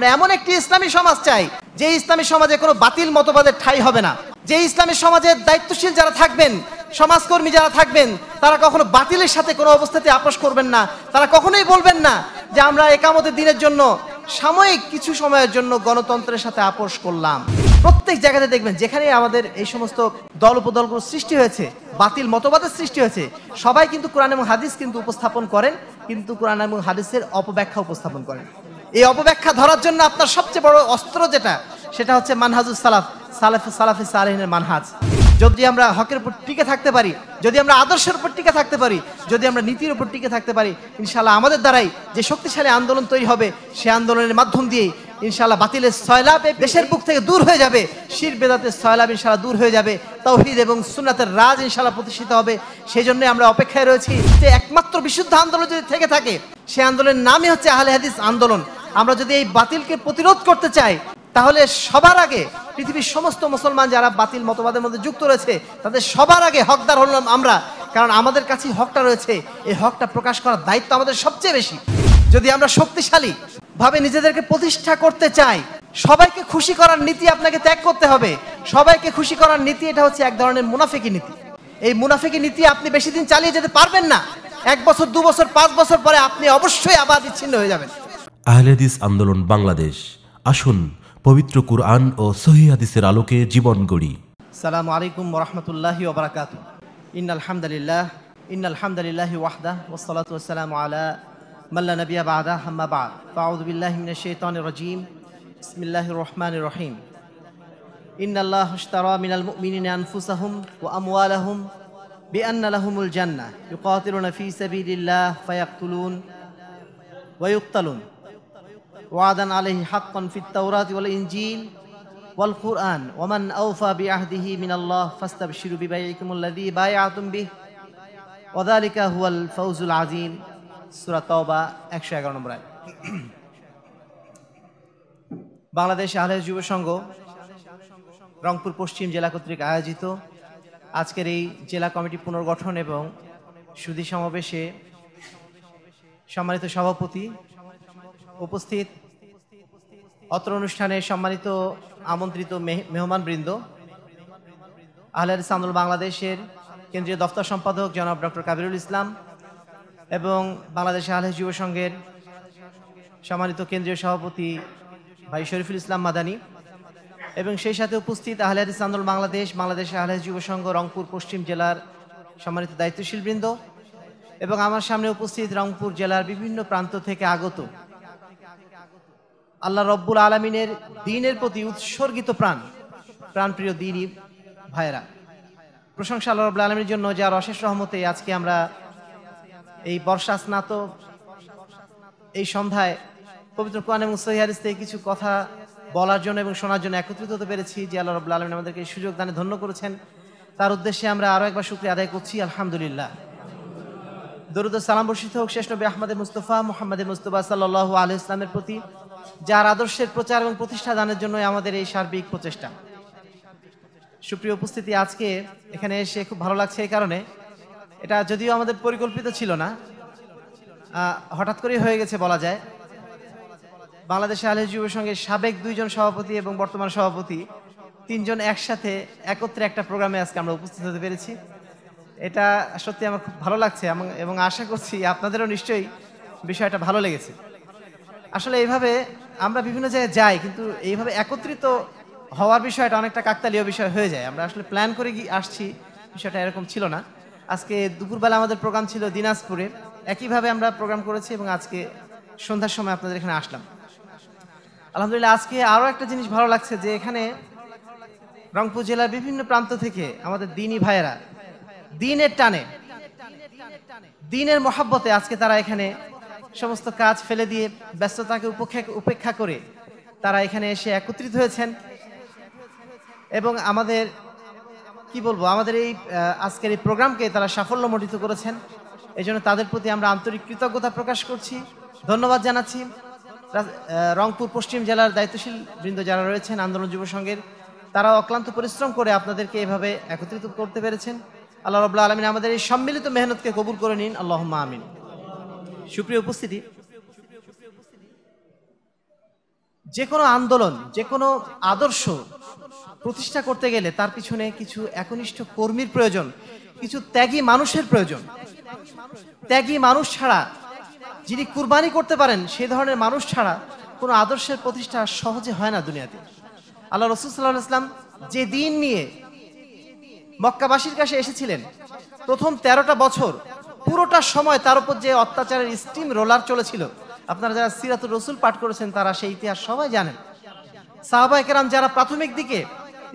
আমরা এমন একটি ইসলামী সমাজ চাই যে ইসলামী সমাজে কোনো বাতিল মতবাদের ঠাই হবে না যে ইসলামী সমাজের দায়িত্বশীল যারা থাকবেন সমাজকর্মী যারা থাকবেন তারা কখনো বাতিলের সাথে কোনো অবস্থাতে আপোষ করবেন না তারা কখনোই বলবেন না যে আমরা একামতের দিনের জন্য সাময়িক কিছু সময়ের জন্য গণতন্ত্রের সাথে আপোষ করলাম প্রত্যেক জায়গাতে দেখবেন যেখানে আমাদের এই সমস্ত দল উপদলগুলো সৃষ্টি হয়েছে বাতিল মতবাদের সৃষ্টি হয়েছে সবাই কিন্তু কোরআন এবং হাদিস কিন্তু উপস্থাপন করেন কিন্তু কোরআন এবং হাদিসের অপব্যাখ্যা উপস্থাপন করেন এই অপব্যাখ্যা ধরার জন্য আপনার সবচেয়ে বড় অস্ত্র যেটা সেটা হচ্ছে মানহাজুস সালাফ সালাফ সালাফি সালেহিনের মানহাজ যদি আমরা হকের উপর টিকে থাকতে পারি যদি আমরা আদর্শের উপর টিকে থাকতে পারি যদি আমরা নীতির উপর টিকে থাকতে পারি ইনশাল্লাহ আমাদের দ্বারাই যে শক্তিশালী আন্দোলন তৈরি হবে সে আন্দোলনের মাধ্যম দিয়ে ইনশাল্লাহ বাতিলের সয়লাভ দেশের বুক থেকে দূর হয়ে যাবে শির বেদাতের সয়লাভ ইনশাল্লাহ দূর হয়ে যাবে তৌহিদ এবং সুনাতের রাজ ইনশাল্লাহ প্রতিষ্ঠিত হবে সেই জন্য আমরা অপেক্ষায় রয়েছি যে একমাত্র বিশুদ্ধ আন্দোলন যদি থেকে থাকে সে আন্দোলনের নামই হচ্ছে আহলে হাদিস আন্দোলন আমরা যদি এই বাতিলকে প্রতিরোধ করতে চাই তাহলে সবার আগে পৃথিবীর সমস্ত মুসলমান যারা বাতিল মতবাদের মধ্যে যুক্ত রয়েছে তাদের সবার আগে হকদার হলাম আমরা কারণ আমাদের কাছে হকটা রয়েছে এই হকটা প্রকাশ করার দায়িত্ব আমাদের সবচেয়ে বেশি যদি আমরা শক্তিশালী ভাবে নিজেদেরকে প্রতিষ্ঠা করতে চাই সবাইকে খুশি করার নীতি আপনাকে ত্যাগ করতে হবে সবাইকে খুশি করার নীতি এটা হচ্ছে এক ধরনের মুনাফিকি নীতি এই মুনাফিকি নীতি আপনি বেশি দিন চালিয়ে যেতে পারবেন না এক বছর দু বছর পাঁচ বছর পরে আপনি অবশ্যই আবার বিচ্ছিন্ন হয়ে যাবেন আহলেদিস আন্দোলন বাংলাদেশ আসুন পবিত্র কুরআন ও সহি হাদিসের আলোকে জীবন গড়ি সালাম আলাইকুম রহমতুল্লাহি ওবরাকাত ইন আলহামদুলিল্লাহ ইন আলহামদুলিল্লাহি ওয়াহদা ওসলাত ওসালাম আলা মাল্লা নবিয়া বাদা হাম্মা বাদ ফাউদ বিল্লাহি মিনাশ শাইতানির রাজিম বিসমিল্লাহির রহমানির রহিম ইন আল্লাহ ইশতারা মিনাল মুমিনিনা আনফুসাহুম ওয়া আমওয়ালাহুম بأن لهم الجنة يقاتلون في سبيل الله فيقتلون ويقتلون ওয়াদান আলহি হাক্কন ফিত্তাউরাতি ওয়াল ইনজিল ওয়াল কুরআন ওমান আওফা বিআহদিহি আহদিহি মিনাল্লাহ ফাস্তাবশিরু বিবাইকুম আল্লাযী বিহ বিহি ওয়াদালিকা হুয়াল ফাউজুল আযীম সূরা তাওবা 111 নম্বর আয়াত বাংলাদেশ আহলে যুব সংঘ রংপুর পশ্চিম জেলা কর্তৃক আয়োজিত আজকের এই জেলা কমিটি পুনর্গঠন এবং সুধী সমাবেশে সম্মানিত সভাপতি উপস্থিত অত্র অনুষ্ঠানে সম্মানিত আমন্ত্রিত মেহমান বৃন্দ আহলের সামদুল বাংলাদেশের কেন্দ্রীয় দফতর সম্পাদক জনাব ডক্টর কাবিরুল ইসলাম এবং বাংলাদেশ আহলে যুব সংঘের সম্মানিত কেন্দ্রীয় সভাপতি ভাই শরীফুল ইসলাম মাদানী এবং সেই সাথে উপস্থিত আহলে ইসলামদুল বাংলাদেশ বাংলাদেশ আহলে যুব সংঘ রংপুর পশ্চিম জেলার সম্মানিত দায়িত্বশীল বৃন্দ এবং আমার সামনে উপস্থিত রংপুর জেলার বিভিন্ন প্রান্ত থেকে আগত আল্লাহ রব্বুল আলমিনের দিনের প্রতি উৎসর্গিত প্রাণ প্রাণপ্রিয় দিনই ভাইরা প্রশংসা আল্লাহ রব্বুল আলমীর জন্য যার অশেষ রহমতে আজকে আমরা এই বর্ষা স্নাত এই সন্ধ্যায় পবিত্র কোয়ান এবং সহিহারিস থেকে কিছু কথা বলার জন্য এবং শোনার জন্য একত্রিত হতে পেরেছি যে আল্লাহ রব্লা আলমিন আমাদেরকে সুযোগ দানে ধন্য করেছেন তার উদ্দেশ্যে আমরা আরও একবার শুক্রিয়া আদায় করছি আলহামদুলিল্লাহ দরুদ সালাম বর্ষিত হোক শেষ নবী আহমদে মুস্তফা মোহাম্মদে মুস্তফা সাল্লাহ আলহ ইসলামের প্রতি যার আদর্শের প্রচার এবং প্রতিষ্ঠা দানের জন্য আমাদের এই সার্বিক প্রচেষ্টা সুপ্রিয় উপস্থিতি আজকে এখানে এসে খুব ভালো লাগছে এই কারণে এটা যদিও আমাদের পরিকল্পিত ছিল না হঠাৎ করেই হয়ে গেছে বলা যায় বাংলাদেশে আলহ যুব সঙ্গে সাবেক দুইজন সভাপতি এবং বর্তমান সভাপতি তিনজন একসাথে একত্রে একটা প্রোগ্রামে আজকে আমরা উপস্থিত হতে পেরেছি এটা সত্যি আমার খুব ভালো লাগছে এবং আশা করছি আপনাদেরও নিশ্চয়ই বিষয়টা ভালো লেগেছে আসলে এইভাবে আমরা বিভিন্ন জায়গায় যাই কিন্তু এইভাবে একত্রিত হওয়ার বিষয়টা অনেকটা কাকতালীয় বিষয় হয়ে যায় আমরা আসলে প্ল্যান করে গিয়ে আসছি বিষয়টা এরকম ছিল না আজকে দুপুরবেলা আমাদের প্রোগ্রাম ছিল দিনাজপুরে একইভাবে আমরা প্রোগ্রাম করেছি এবং আজকে সন্ধ্যার সময় আপনাদের এখানে আসলাম আলহামদুলিল্লাহ আজকে আরও একটা জিনিস ভালো লাগছে যে এখানে রংপুর জেলার বিভিন্ন প্রান্ত থেকে আমাদের দিনই ভাইয়েরা দিনের টানে দিনের মহাব্বতে আজকে তারা এখানে সমস্ত কাজ ফেলে দিয়ে ব্যস্ততাকে উপেক্ষা করে তারা এখানে এসে একত্রিত হয়েছেন এবং আমাদের কি বলবো আমাদের এই আজকের এই প্রোগ্রামকে তারা সাফল্যমণ্ডিত করেছেন এই জন্য তাদের প্রতি আমরা আন্তরিক কৃতজ্ঞতা প্রকাশ করছি ধন্যবাদ জানাচ্ছি রংপুর পশ্চিম জেলার দায়িত্বশীল বৃন্দ যারা রয়েছেন আন্দোলন যুব সংঘের তারা অক্লান্ত পরিশ্রম করে আপনাদেরকে এভাবে একত্রিত করতে পেরেছেন আল্লাহ রবুল্লা আলমিন আমাদের এই সম্মিলিত মেহনতকে কবুল করে নিন আল্লাহ আমিন সুপ্রিয় উপস্থিতি যে কোনো আন্দোলন যে কোনো আদর্শ প্রতিষ্ঠা করতে গেলে তার পিছনে কিছু একনিষ্ঠ কর্মীর প্রয়োজন কিছু ত্যাগী মানুষের প্রয়োজন ত্যাগী মানুষ ছাড়া যিনি কুরবানি করতে পারেন সে ধরনের মানুষ ছাড়া কোনো আদর্শের প্রতিষ্ঠা সহজে হয় না দুনিয়াতে আল্লাহ রসুল সাল্লাহ ইসলাম যে দিন নিয়ে মক্কাবাসীর কাছে এসেছিলেন প্রথম তেরোটা বছর পুরোটা সময় তার উপর যে অত্যাচারের স্টিম রোলার চলেছিল আপনারা যারা সিরাতুর রসুল পাঠ করেছেন তারা সেই ইতিহাস সবাই জানেন সাহাবাহিকেরাম যারা প্রাথমিক দিকে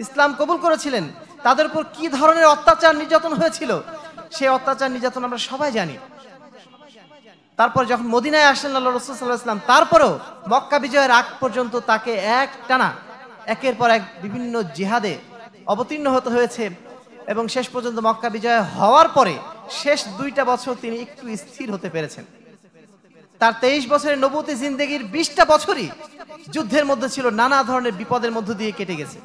ইসলাম কবুল করেছিলেন তাদের উপর কি ধরনের অত্যাচার নির্যাতন হয়েছিল সেই অত্যাচার নির্যাতন আমরা সবাই জানি তারপর যখন মদিনায় আসলেন আল্লাহ রসুল সাল্লাহ ইসলাম তারপরেও মক্কা বিজয়ের আগ পর্যন্ত তাকে এক টানা একের পর এক বিভিন্ন জিহাদে অবতীর্ণ হতে হয়েছে এবং শেষ পর্যন্ত মক্কা বিজয় হওয়ার পরে শেষ দুইটা বছর তিনি একটু স্থির হতে পেরেছেন তার তেইশ বছরের নবতি জিন্দগির বিশটা বছরই যুদ্ধের মধ্যে ছিল নানা ধরনের বিপদের মধ্য দিয়ে কেটে গেছে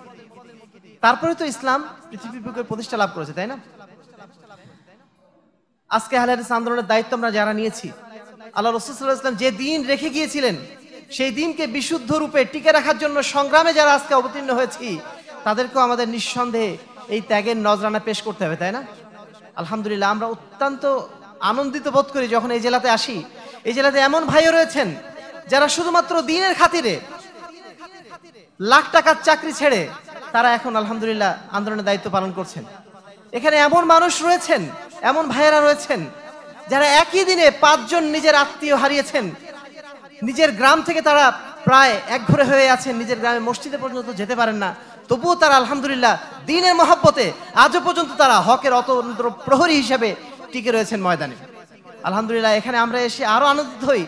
তারপরে তো ইসলাম পৃথিবী বুকের প্রতিষ্ঠা লাভ করেছে তাই না আজকে হালের আন্দোলনের দায়িত্ব আমরা যারা নিয়েছি আল্লাহ রসুল্লাহ ইসলাম যে দিন রেখে গিয়েছিলেন সেই দিনকে বিশুদ্ধ রূপে টিকে রাখার জন্য সংগ্রামে যারা আজকে অবতীর্ণ হয়েছি তাদেরকেও আমাদের নিঃসন্দেহে এই ত্যাগের নজরানা পেশ করতে হবে তাই না আলহামদুলিল্লাহ আমরা অত্যন্ত আনন্দিত বোধ করি যখন এই জেলাতে আসি এই জেলাতে এমন ভাইও রয়েছেন যারা শুধুমাত্র দিনের খাতিরে লাখ টাকার চাকরি ছেড়ে তারা এখন আলহামদুলিল্লাহ আন্দোলনের দায়িত্ব পালন করছেন এখানে এমন মানুষ রয়েছেন এমন ভাইয়েরা রয়েছেন যারা একই দিনে পাঁচজন নিজের আত্মীয় হারিয়েছেন নিজের গ্রাম থেকে তারা প্রায় এক ঘরে হয়ে আছেন নিজের গ্রামে মসজিদে পর্যন্ত যেতে পারেন না তবুও তারা আলহামদুলিল্লাহ দিনের মহাব্বতে আজও পর্যন্ত তারা হকের অতন্ত্র প্রহরী হিসেবে টিকে রয়েছেন ময়দানে আলহামদুলিল্লাহ এখানে আমরা এসে আরও আনন্দিত হই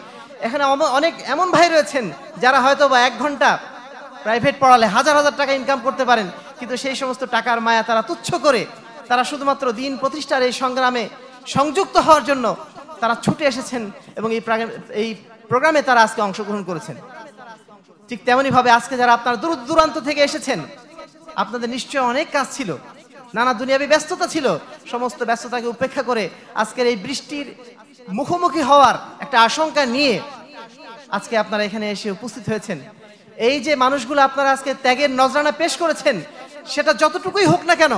এখানে অনেক এমন ভাই রয়েছেন যারা হয়তো বা এক ঘন্টা প্রাইভেট পড়ালে হাজার হাজার টাকা ইনকাম করতে পারেন কিন্তু সেই সমস্ত টাকার মায়া তারা তুচ্ছ করে তারা শুধুমাত্র দিন প্রতিষ্ঠার এই সংগ্রামে সংযুক্ত হওয়ার জন্য তারা ছুটে এসেছেন এবং এই এই প্রোগ্রামে তারা আজকে অংশগ্রহণ করেছেন ঠিক তেমনইভাবে আজকে যারা আপনার দূর দূরান্ত থেকে এসেছেন আপনাদের নিশ্চয় অনেক কাজ ছিল নানা দুনিয়াবি ব্যস্ততা ছিল সমস্ত ব্যস্ততাকে উপেক্ষা করে আজকের এই বৃষ্টির মুখোমুখি হওয়ার একটা আশঙ্কা নিয়ে আজকে আপনারা এখানে এসে উপস্থিত হয়েছেন এই যে মানুষগুলো আপনারা আজকে ত্যাগের নজরানা পেশ করেছেন সেটা যতটুকুই হোক না কেন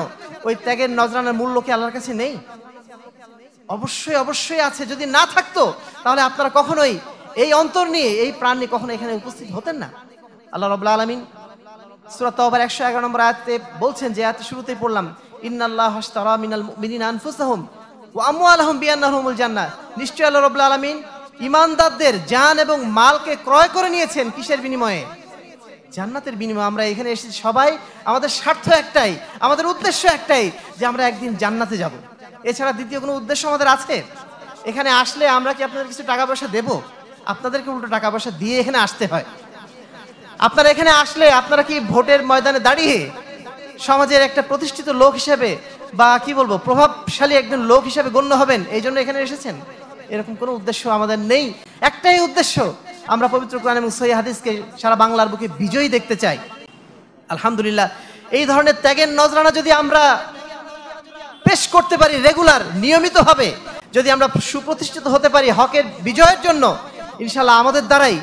ওই ত্যাগের নজরানার মূল্য কি আল্লাহর কাছে নেই অবশ্যই অবশ্যই আছে যদি না থাকতো তাহলে আপনারা কখনোই এই অন্তর নিয়ে এই প্রাণ নিয়ে কখনো এখানে উপস্থিত হতেন না আল্লাহ রবুল্লা আলমিন সুরাত আবার একশো এগারো নম্বর আয়াতে বলছেন যে আয়াতে শুরুতেই পড়লাম ইন্নাল্লাহ হস্তারা মিনাল মিনিন আনফুসাহম ও আম্মু আলহম বিয়ান্নাহমুল জান্নাত নিশ্চয় আল্লাহ রবুল্লা আলামিন ইমানদারদের জান এবং মালকে ক্রয় করে নিয়েছেন কিসের বিনিময়ে জান্নাতের বিনিময়ে আমরা এখানে এসেছি সবাই আমাদের স্বার্থ একটাই আমাদের উদ্দেশ্য একটাই যে আমরা একদিন জান্নাতে যাব এছাড়া দ্বিতীয় কোনো উদ্দেশ্য আমাদের আছে এখানে আসলে আমরা কি আপনাদের কিছু টাকা পয়সা দেব আপনাদেরকে উল্টো টাকা পয়সা দিয়ে এখানে আসতে হয় আপনারা এখানে আসলে আপনারা কি ভোটের ময়দানে দাঁড়িয়ে সমাজের একটা প্রতিষ্ঠিত লোক হিসেবে বা কি বলবো প্রভাবশালী একজন লোক হিসেবে গণ্য হবেন এই জন্য এখানে এসেছেন এরকম কোনো উদ্দেশ্য আমাদের নেই একটাই উদ্দেশ্য আমরা পবিত্র কোরআন এবং সৈয় হাদিসকে সারা বাংলার বুকে বিজয়ী দেখতে চাই আলহামদুলিল্লাহ এই ধরনের ত্যাগের নজরানা যদি আমরা পেশ করতে পারি রেগুলার নিয়মিতভাবে যদি আমরা সুপ্রতিষ্ঠিত হতে পারি হকের বিজয়ের জন্য ইনশাল্লাহ আমাদের দ্বারাই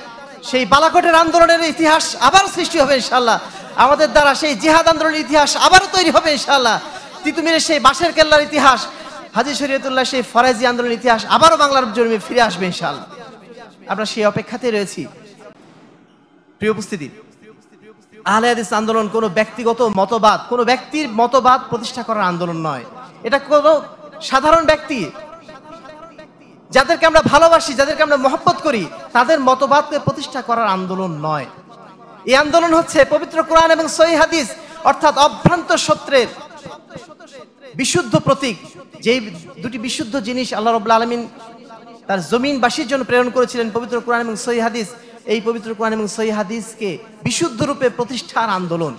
সেই বালাকোটের আন্দোলনের ইতিহাস আবার সৃষ্টি হবে ইনশাল্লাহ আমাদের দ্বারা সেই জিহাদ আন্দোলনের ইতিহাস আবারও তৈরি হবে ইনশাল্লাহ তিতুমিরের সেই বাসের কেল্লার ইতিহাস হাজি শরীয়তুল্লাহ সেই ফরাজি আন্দোলনের ইতিহাস আবারও বাংলার জন্মে ফিরে আসবে ইনশাল্লাহ আমরা সেই অপেক্ষাতে রয়েছি প্রিয় উপস্থিতি আহলে হাদিস আন্দোলন কোনো ব্যক্তিগত মতবাদ কোনো ব্যক্তির মতবাদ প্রতিষ্ঠা করার আন্দোলন নয় এটা কোনো সাধারণ ব্যক্তি যাদেরকে আমরা ভালোবাসি যাদেরকে আমরা মহব্বত করি তাদের মতবাদকে প্রতিষ্ঠা করার আন্দোলন নয় এই আন্দোলন হচ্ছে পবিত্র কোরআন এবং সই হাদিস অর্থাৎ অভ্রান্ত সত্রের বিশুদ্ধ প্রতীক যেই দুটি বিশুদ্ধ জিনিস আল্লাহ রবুল্লা আলমিন তার জমিনবাসীর জন্য প্রেরণ করেছিলেন পবিত্র কোরআন এবং সই হাদিস এই পবিত্র কোরআন এবং সই হাদিসকে বিশুদ্ধ রূপে প্রতিষ্ঠার আন্দোলন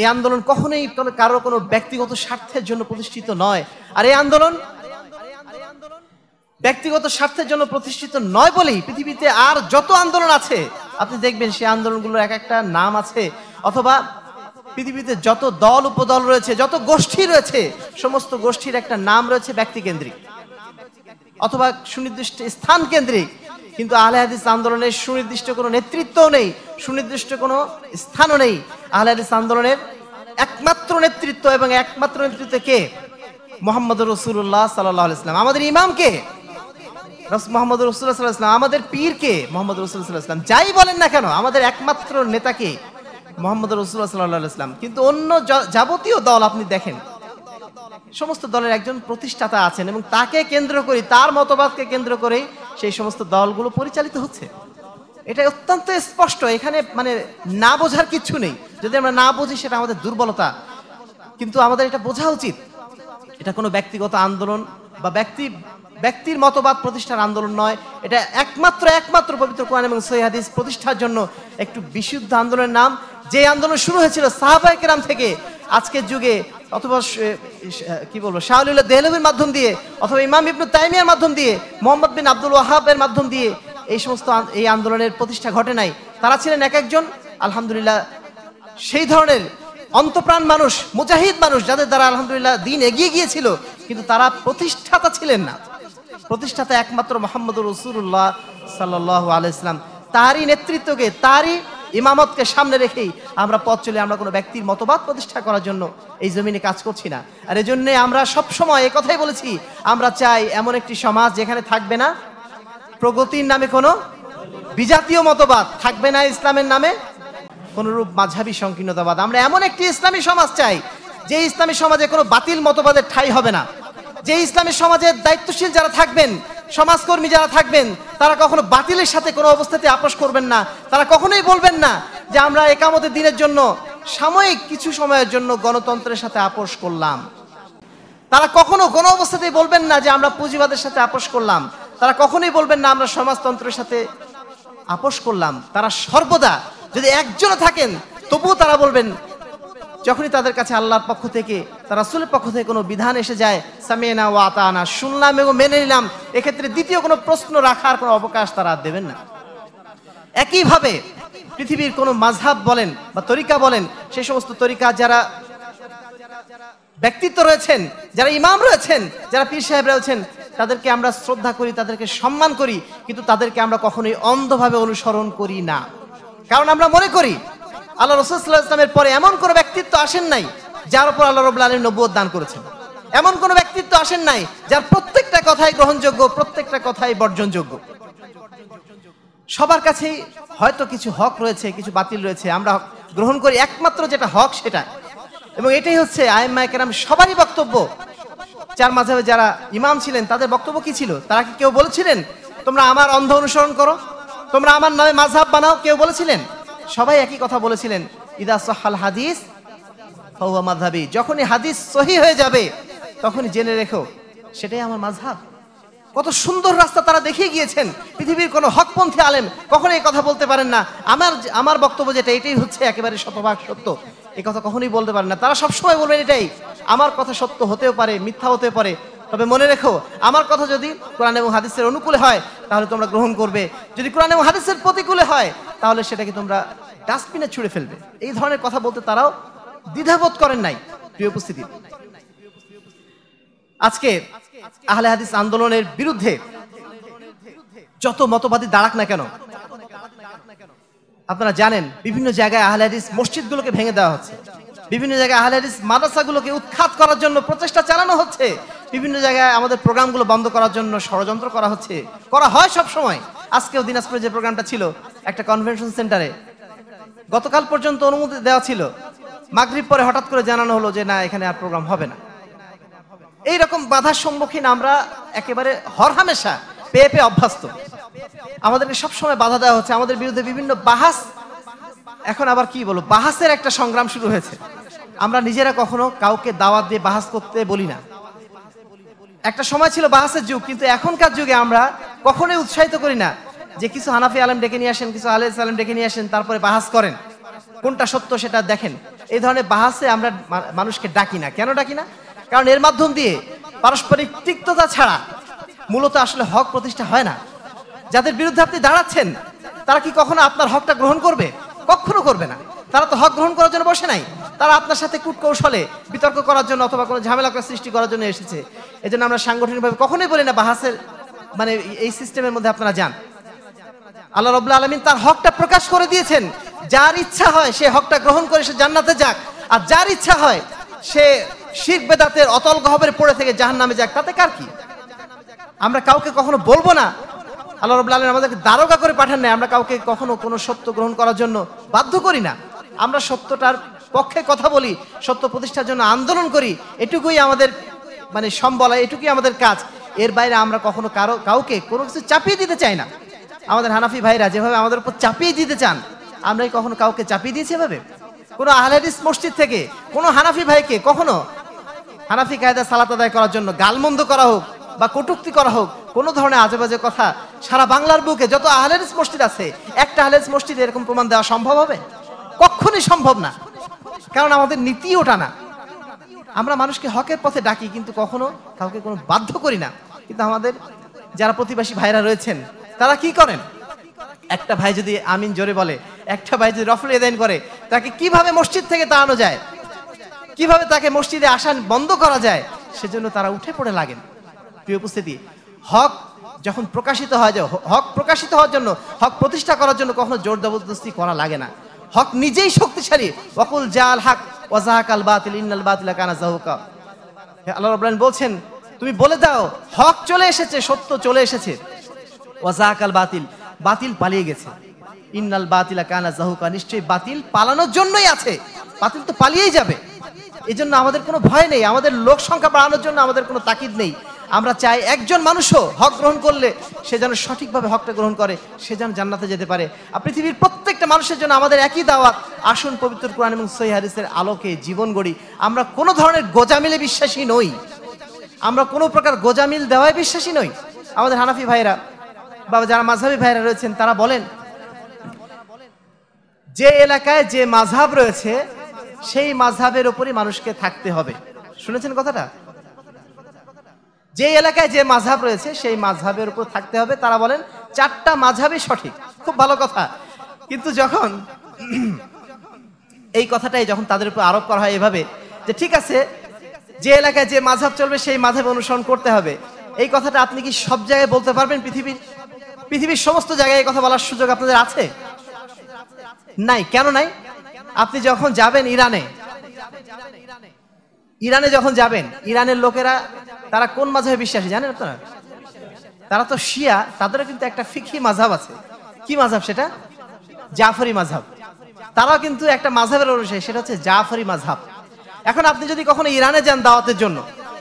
এই আন্দোলন কখনোই কারো কোনো ব্যক্তিগত স্বার্থের জন্য প্রতিষ্ঠিত নয় আর এই আন্দোলন ব্যক্তিগত স্বার্থের জন্য প্রতিষ্ঠিত নয় বলেই পৃথিবীতে আর যত আন্দোলন আছে আপনি দেখবেন সেই আন্দোলনগুলোর এক একটা নাম আছে অথবা পৃথিবীতে যত দল উপদল রয়েছে যত গোষ্ঠী রয়েছে সমস্ত গোষ্ঠীর একটা নাম রয়েছে ব্যক্তিকেন্দ্রিক অথবা সুনির্দিষ্ট স্থান কেন্দ্রিক কিন্তু আহলে হাদিস আন্দোলনের সুনির্দিষ্ট কোনো নেতৃত্বও নেই সুনির্দিষ্ট কোনো স্থানও নেই আহলে হাদিস আন্দোলনের একমাত্র নেতৃত্ব এবং একমাত্র নেতৃত্ব কে মোহাম্মদ রসুল্লাহ সাল্লাহ ইসলাম আমাদের ইমামকে মোহাম্মদ রসুল্লাহ ইসলাম আমাদের পীরকে মোহাম্মদ রসুল্লাহাম যাই বলেন না কেন আমাদের একমাত্র নেতাকে মোহাম্মদ রসুল্লাহ সাল্লাহ ইসলাম কিন্তু অন্য যাবতীয় দল আপনি দেখেন সমস্ত দলের একজন প্রতিষ্ঠাতা আছেন এবং তাকে কেন্দ্র করে তার মতবাদকে কেন্দ্র করে সেই সমস্ত দলগুলো পরিচালিত হচ্ছে এটা অত্যন্ত স্পষ্ট এখানে মানে না বোঝার কিছু নেই যদি আমরা না বুঝি সেটা আমাদের দুর্বলতা কিন্তু আমাদের এটা বোঝা উচিত এটা কোনো ব্যক্তিগত আন্দোলন বা ব্যক্তি ব্যক্তির মতবাদ প্রতিষ্ঠার আন্দোলন নয় এটা একমাত্র একমাত্র পবিত্র কোরআন এবং সৈহাদিস প্রতিষ্ঠার জন্য একটু বিশুদ্ধ আন্দোলনের নাম যে আন্দোলন শুরু হয়েছিল সাহাবাহিকেরাম থেকে আজকের যুগে অথবা কি বলবো শাহুল্লাহ দেহলভির মাধ্যম দিয়ে অথবা ইমাম ইবনু তাইমিয়ার মাধ্যম দিয়ে মোহাম্মদ বিন আব্দুল ওয়াহাবের মাধ্যম দিয়ে এই সমস্ত এই আন্দোলনের প্রতিষ্ঠা ঘটে নাই তারা ছিলেন এক একজন আলহামদুলিল্লাহ সেই ধরনের অন্তপ্রাণ মানুষ মুজাহিদ মানুষ যাদের দ্বারা আলহামদুলিল্লাহ দিন এগিয়ে গিয়েছিল কিন্তু তারা প্রতিষ্ঠাতা ছিলেন না প্রতিষ্ঠাতা একমাত্র মোহাম্মদ রসুল্লাহ সাল্লাহ আলাইসলাম তারই নেতৃত্বকে তারই ইমামতকে সামনে রেখেই আমরা পথ চলে আমরা কোনো ব্যক্তির মতবাদ প্রতিষ্ঠা করার জন্য এই জমিনে কাজ করছি না আর এই জন্যে আমরা সবসময় কথাই বলেছি আমরা চাই এমন একটি সমাজ যেখানে থাকবে না প্রগতির নামে কোনো বিজাতীয় মতবাদ থাকবে না ইসলামের নামে কোনোরূপ মাঝাবি সংকীর্ণতাবাদ আমরা এমন একটি ইসলামী সমাজ চাই যে ইসলামী সমাজে কোনো বাতিল মতবাদের ঠাই হবে না যে ইসলামী সমাজের দায়িত্বশীল যারা থাকবেন সমাজকর্মী যারা থাকবেন তারা কখনো বাতিলের সাথে কোনো অবস্থাতে আপোষ করবেন না তারা কখনোই বলবেন না যে আমরা একামতের দিনের জন্য সাময়িক কিছু সময়ের জন্য গণতন্ত্রের সাথে আপোষ করলাম তারা কখনো কোনো অবস্থাতেই বলবেন না যে আমরা পুঁজিবাদের সাথে আপোষ করলাম তারা কখনোই বলবেন না আমরা সমাজতন্ত্রের সাথে আপোষ করলাম তারা সর্বদা যদি একজনও থাকেন তবুও তারা বলবেন যখনই তাদের কাছে আল্লাহর পক্ষ থেকে তার রাসুলের পক্ষ থেকে কোনো বিধান এসে যায় সামিয়ানা ও আতানা শুনলাম এবং মেনে নিলাম এক্ষেত্রে দ্বিতীয় কোনো প্রশ্ন রাখার কোনো অবকাশ তারা আর দেবেন না একইভাবে পৃথিবীর কোনো মাঝহাব বলেন বা তরিকা বলেন সেই সমস্ত তরিকা যারা ব্যক্তিত্ব রয়েছেন যারা ইমাম রয়েছেন যারা পীর সাহেব রয়েছেন তাদেরকে আমরা শ্রদ্ধা করি তাদেরকে সম্মান করি কিন্তু তাদেরকে আমরা কখনোই অন্ধভাবে অনুসরণ করি না কারণ আমরা মনে করি আল্লাহ রসুল্লাহ ইসলামের পরে এমন কোনো ব্যক্তিত্ব আসেন নাই যার উপর আল্লাহ রবুল্লা আলম নব্বত দান করেছেন এমন কোনো ব্যক্তিত্ব আসেন নাই যার প্রত্যেকটা কথাই গ্রহণযোগ্য প্রত্যেকটা কথাই বর্জনযোগ্য সবার কাছেই হয়তো কিছু হক রয়েছে কিছু বাতিল রয়েছে আমরা গ্রহণ করি একমাত্র যেটা হক সেটা এবং এটাই হচ্ছে আইএমআই কেরাম সবারই বক্তব্য চার মাঝে যারা ইমাম ছিলেন তাদের বক্তব্য কি ছিল তারা কি কেউ বলেছিলেন তোমরা আমার অন্ধ অনুসরণ করো তোমরা আমার নামে মাঝহাব বানাও কেউ বলেছিলেন সবাই একই কথা বলেছিলেন ইদা সহাল হাদিস ফাহুয়া মাধাবি যখনই হাদিস সহি হয়ে যাবে তখনই জেনে রেখো সেটাই আমার মাঝহাব কত সুন্দর রাস্তা তারা দেখিয়ে গিয়েছেন পৃথিবীর কোনো হকপন্থী আলেম কখনো এই কথা বলতে পারেন না আমার আমার বক্তব্য যেটা এটাই হচ্ছে একেবারে শতভাগ সত্য এই কথা কখনোই বলতে পারেন না তারা সবসময় বলবেন এটাই আমার কথা সত্য হতেও পারে মিথ্যা হতে পারে তবে মনে রেখো আমার কথা যদি কোরআন এবং হাদিসের অনুকূলে হয় তাহলে তোমরা গ্রহণ করবে যদি কোরআন এবং হাদিসের প্রতিকূলে হয় তাহলে সেটাকে তোমরা ডাস্টবিনে ছুঁড়ে ফেলবে এই ধরনের কথা বলতে তারাও দ্বিধাবোধ করেন নাই প্রিয় উপস্থিতি আজকে আহলে হাদিস আন্দোলনের বিরুদ্ধে যত মতবাদী দাঁড়াক না কেন আপনারা জানেন বিভিন্ন জায়গায় আহলে হাদিস মসজিদগুলোকে ভেঙে দেওয়া হচ্ছে বিভিন্ন জায়গায় আহলে হাদিস মাদ্রাসাগুলোকে উৎখাত করার জন্য প্রচেষ্টা চালানো হচ্ছে বিভিন্ন জায়গায় আমাদের প্রোগ্রামগুলো বন্ধ করার জন্য ষড়যন্ত্র করা হচ্ছে করা হয় সব সময় আজকেও দিনাজপুরে যে প্রোগ্রামটা ছিল একটা কনভেনশন সেন্টারে গতকাল পর্যন্ত অনুমতি দেওয়া ছিল মাগরীব পরে হঠাৎ করে জানানো হলো যে না এখানে আর প্রোগ্রাম হবে না এই রকম বাধার সম্মুখীন আমরা একেবারে হরহামেশা পেয়ে পেয়ে অভ্যস্ত আমাদেরকে সবসময় বাধা দেওয়া হচ্ছে আমাদের বিরুদ্ধে বিভিন্ন বাহাস এখন আবার কি বলো বাহাসের একটা সংগ্রাম শুরু হয়েছে আমরা নিজেরা কখনো কাউকে দাওয়াত দিয়ে বাহাস করতে বলি না একটা সময় ছিল বাহাসের যুগ কিন্তু এখনকার যুগে আমরা কখনোই উৎসাহিত করি না যে কিছু হানাফি আলেম ডেকে নিয়ে আসেন কিছু আলহ আলম ডেকে নিয়ে আসেন তারপরে বাহাস করেন কোনটা সত্য সেটা দেখেন এই ধরনের বাহাসে আমরা মানুষকে ডাকি না কেন ডাকি না কারণ এর মাধ্যম দিয়ে পারস্পরিক তিক্ততা ছাড়া মূলত আসলে হক প্রতিষ্ঠা হয় না যাদের বিরুদ্ধে আপনি দাঁড়াচ্ছেন তারা কি কখনো আপনার হকটা গ্রহণ করবে কখনো করবে না তারা তো হক গ্রহণ করার জন্য বসে নাই তারা আপনার সাথে কূটকৌশলে বিতর্ক করার জন্য অথবা কোনো ঝামেলা সৃষ্টি করার জন্য এসেছে এই জন্য আমরা সাংগঠনিকভাবে কখনোই বলি না বাহাসের মানে এই সিস্টেমের মধ্যে আপনারা যান আল্লাহ রবুল্লা আলমিন তার হকটা প্রকাশ করে দিয়েছেন যার ইচ্ছা হয় সে হকটা গ্রহণ করে সে জান্নাতে যাক আর যার ইচ্ছা হয় সে শিখ বেদাতের অতল গহবের পড়ে থেকে জাহান নামে যাক তাতে কার কি আমরা কাউকে কখনো বলবো না আল্লাহ রবুল্লা আলম আমাদেরকে দারোগা করে পাঠান নাই আমরা কাউকে কখনো কোনো সত্য গ্রহণ করার জন্য বাধ্য করি না আমরা সত্যটার পক্ষে কথা বলি সত্য প্রতিষ্ঠার জন্য আন্দোলন করি এটুকুই আমাদের মানে সম্বল এটুকুই আমাদের কাজ এর বাইরে আমরা কখনো কারো কাউকে কোনো কিছু চাপিয়ে দিতে চাই না আমাদের হানাফি ভাইরা যেভাবে আমাদের উপর চাপিয়ে দিতে চান আমরা কখনো কাউকে চাপিয়ে দিয়েছি এভাবে কোনো আহলেদিস মসজিদ থেকে কোনো হানাফি ভাইকে কখনো হানাফি কায়দা সালাত আদায় করার জন্য গালমন্দ করা হোক বা কটুক্তি করা হোক কোনো ধরনের আজেবাজে কথা সারা বাংলার বুকে যত আহলেদিস মসজিদ আছে একটা আহলেদিস মসজিদ এরকম প্রমাণ দেওয়া সম্ভব হবে কখনই সম্ভব না কারণ আমাদের নীতি ওটা না আমরা মানুষকে হকের পথে ডাকি কিন্তু কখনো কাউকে কোনো বাধ্য করি না কিন্তু আমাদের যারা প্রতিবাসী ভাইরা রয়েছেন তারা কি করেন একটা ভাই যদি আমিন জোরে বলে একটা ভাই যদি রফল এদাইন করে তাকে কিভাবে মসজিদ থেকে তাড়ানো যায় কিভাবে তাকে মসজিদে আসান বন্ধ করা যায় সেজন্য তারা উঠে পড়ে লাগেন প্রিয় উপস্থিতি হক যখন প্রকাশিত হয় যে হক প্রকাশিত হওয়ার জন্য হক প্রতিষ্ঠা করার জন্য কখনো জোর জবরদস্তি করা লাগে না হক নিজেই শক্তিশালী অকুল জাল হক ওয়াজাহাক আল বাতিল ইন্নাল বাতিলা কানা জাহুকা আল্লাহ রব্লান বলছেন তুমি বলে দাও হক চলে এসেছে সত্য চলে এসেছে ওয়াজাহাক আল বাতিল বাতিল পালিয়ে গেছে ইন্নাল বাতিলা কানা জাহুকা নিশ্চয়ই বাতিল পালানোর জন্যই আছে বাতিল তো পালিয়েই যাবে এজন্য আমাদের কোনো ভয় নেই আমাদের লোক সংখ্যা বাড়ানোর জন্য আমাদের কোনো তাকিদ নেই আমরা চাই একজন মানুষও হক গ্রহণ করলে সে যেন সঠিকভাবে হকটা গ্রহণ করে সে যেন জান্নাতে যেতে পারে আর পৃথিবীর প্রত্যেকটা মানুষের জন্য আমাদের একই দাওয়াত আসুন পবিত্র কোরআন এবং সহি হাদিসের আলোকে জীবন গড়ি আমরা কোনো ধরনের গোজামিলে বিশ্বাসী নই আমরা কোনো প্রকার গোজামিল দেওয়ায় বিশ্বাসী নই আমাদের হানাফি ভাইরা বা যারা মাঝহাবি ভাইরা রয়েছেন তারা বলেন যে এলাকায় যে মাঝহাব রয়েছে সেই মাঝহাবের ওপরই মানুষকে থাকতে হবে শুনেছেন কথাটা যে এলাকায় যে মাঝহাব রয়েছে সেই মাঝহাবের উপর থাকতে হবে তারা বলেন চারটা মাঝহাবই সঠিক খুব ভালো কথা কিন্তু যখন এই কথাটাই যখন তাদের উপর আরোপ করা হয় এভাবে যে ঠিক আছে যে এলাকায় যে মাঝহাব চলবে সেই মাঝহাব অনুসরণ করতে হবে এই কথাটা আপনি কি সব জায়গায় বলতে পারবেন পৃথিবীর পৃথিবীর সমস্ত জায়গায় এই কথা বলার সুযোগ আপনাদের আছে নাই কেন নাই আপনি যখন যাবেন ইরানে ইরানে যখন যাবেন ইরানের লোকেরা তারা কোন মাঝাবে বিশ্বাসী জানেন আপনারা তারা তো শিয়া তাদেরও কিন্তু একটা ফিকি মাঝাব আছে কি মাঝাব সেটা জাফরি মাঝাব তারা কিন্তু একটা মাঝাবের অনুসারী সেটা হচ্ছে জাফরি মাঝাব এখন আপনি যদি কখনো ইরানে যান দাওয়াতের জন্য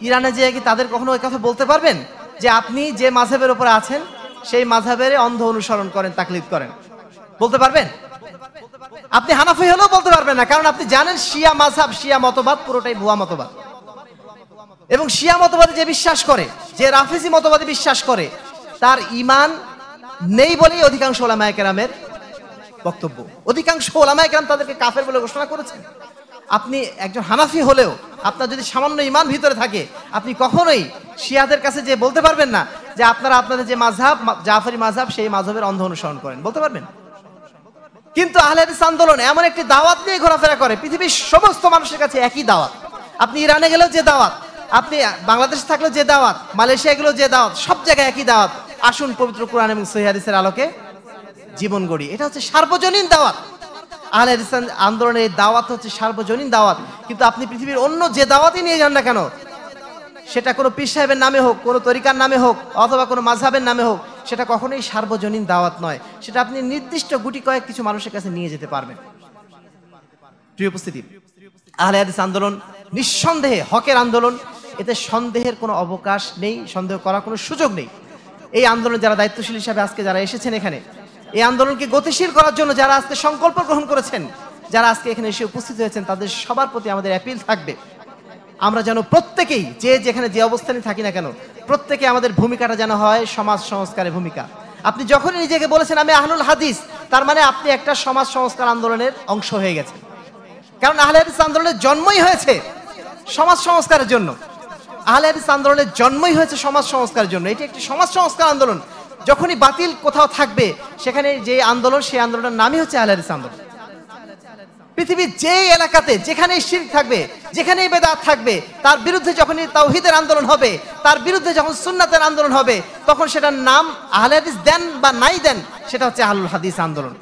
ইরানে যেয়ে কি তাদের কখনো ওই কথা বলতে পারবেন যে আপনি যে মাঝাবের উপরে আছেন সেই মাঝাবের অন্ধ অনুসরণ করেন তাকলিফ করেন বলতে পারবেন আপনি হানাফি হলেও বলতে পারবেন না কারণ আপনি জানেন শিয়া মাঝাব শিয়া মতবাদ পুরোটাই ভুয়া মতবাদ এবং শিয়া মতবাদে যে বিশ্বাস করে যে রাফিজি মতবাদে বিশ্বাস করে তার ইমান নেই বলেই অধিকাংশ ওলামায় কেরামের বক্তব্য অধিকাংশ ওলামায় কেরাম তাদেরকে কাফের বলে ঘোষণা করেছেন আপনি একজন হানাফি হলেও আপনার যদি সামান্য ইমান ভিতরে থাকে আপনি কখনোই শিয়াদের কাছে যে বলতে পারবেন না যে আপনারা আপনাদের যে মাঝহাব জাফারি মাঝহাব সেই মাঝহাবের অন্ধ অনুসরণ করেন বলতে পারবেন কিন্তু আহলেদিস আন্দোলন এমন একটি দাওয়াত নিয়ে ঘোরাফেরা করে পৃথিবীর সমস্ত মানুষের কাছে একই দাওয়াত আপনি ইরানে গেলেও যে দাওয়াত আপনি বাংলাদেশে থাকলেও যে দাওয়াত মালয়েশিয়া গেলেও যে দাওয়াত সব জায়গায় একই দাওয়াত আসুন পবিত্র কোরআন এবং সহিদের আলোকে জীবন গড়ি এটা হচ্ছে সার্বজনীন দাওয়াত আহলেদিস ইসলাম আন্দোলনের দাওয়াত হচ্ছে সার্বজনীন দাওয়াত কিন্তু আপনি পৃথিবীর অন্য যে দাওয়াতই নিয়ে যান না কেন সেটা কোনো পীর সাহেবের নামে হোক কোনো তরিকার নামে হোক অথবা কোনো মাঝহাবের নামে হোক সেটা কখনোই সার্বজনীন দাওয়াত নয় সেটা আপনি নির্দিষ্ট গুটি কয়েক কিছু মানুষের কাছে নিয়ে যেতে পারবেন প্রিয় উপস্থিতি আহলে হাদিস আন্দোলন নিঃসন্দেহে হকের আন্দোলন এতে সন্দেহের কোনো অবকাশ নেই সন্দেহ করার কোনো সুযোগ নেই এই আন্দোলনে যারা দায়িত্বশীল হিসাবে আজকে যারা এসেছেন এখানে এই আন্দোলনকে গতিশীল করার জন্য যারা আজকে সংকল্প গ্রহণ করেছেন যারা আজকে এখানে এসে উপস্থিত হয়েছেন তাদের সবার প্রতি আমাদের অ্যাপিল থাকবে আমরা যেন প্রত্যেকেই যে যেখানে যে অবস্থানে থাকি না কেন প্রত্যেকে আমাদের ভূমিকাটা যেন হয় সমাজ সংস্কারের ভূমিকা আপনি যখনই নিজেকে বলেছেন আমি আহলুল হাদিস তার মানে আপনি একটা সমাজ সংস্কার আন্দোলনের অংশ হয়ে গেছেন কারণ আহলে হাদিস আন্দোলনের জন্মই হয়েছে সমাজ সংস্কারের জন্য আহলে হাদিস আন্দোলনের জন্মই হয়েছে সমাজ সংস্কারের জন্য এটি একটি সমাজ সংস্কার আন্দোলন যখনই বাতিল কোথাও থাকবে সেখানে যে আন্দোলন সেই আন্দোলনের নামই হচ্ছে আহলে হাদিস আন্দোলন পৃথিবীর যে এলাকাতে যেখানে শির থাকবে যেখানে বেদাত থাকবে তার বিরুদ্ধে যখনই তাওহিদের আন্দোলন হবে তার বিরুদ্ধে যখন সুন্নাতের আন্দোলন হবে তখন সেটার নাম আহলে হাদিস দেন বা নাই দেন সেটা হচ্ছে আহলুল হাদিস আন্দোলন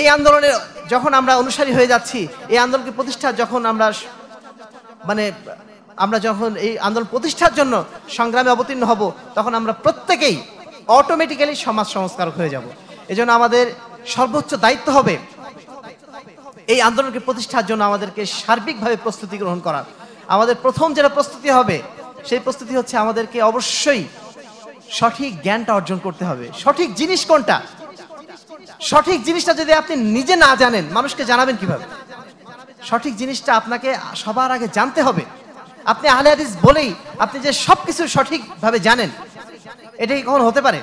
এই আন্দোলনের যখন আমরা অনুসারী হয়ে যাচ্ছি এই আন্দোলনকে প্রতিষ্ঠা যখন আমরা মানে আমরা যখন এই আন্দোলন প্রতিষ্ঠার জন্য সংগ্রামে অবতীর্ণ হব তখন আমরা প্রত্যেকেই অটোমেটিক্যালি সমাজ সংস্কারক হয়ে যাব এজন্য আমাদের সর্বোচ্চ দায়িত্ব হবে এই আন্দোলনকে প্রতিষ্ঠার জন্য আমাদেরকে সার্বিকভাবে প্রস্তুতি গ্রহণ করার আমাদের প্রথম যেটা প্রস্তুতি হবে সেই প্রস্তুতি হচ্ছে আমাদেরকে অবশ্যই সঠিক জ্ঞানটা অর্জন করতে হবে সঠিক জিনিস কোনটা সঠিক জিনিসটা যদি আপনি নিজে না জানেন মানুষকে জানাবেন কিভাবে সঠিক জিনিসটা আপনাকে সবার আগে জানতে হবে আপনি আহলে হাদিস বলেই আপনি যে সব কিছু সঠিকভাবে জানেন এটাই কখন হতে পারে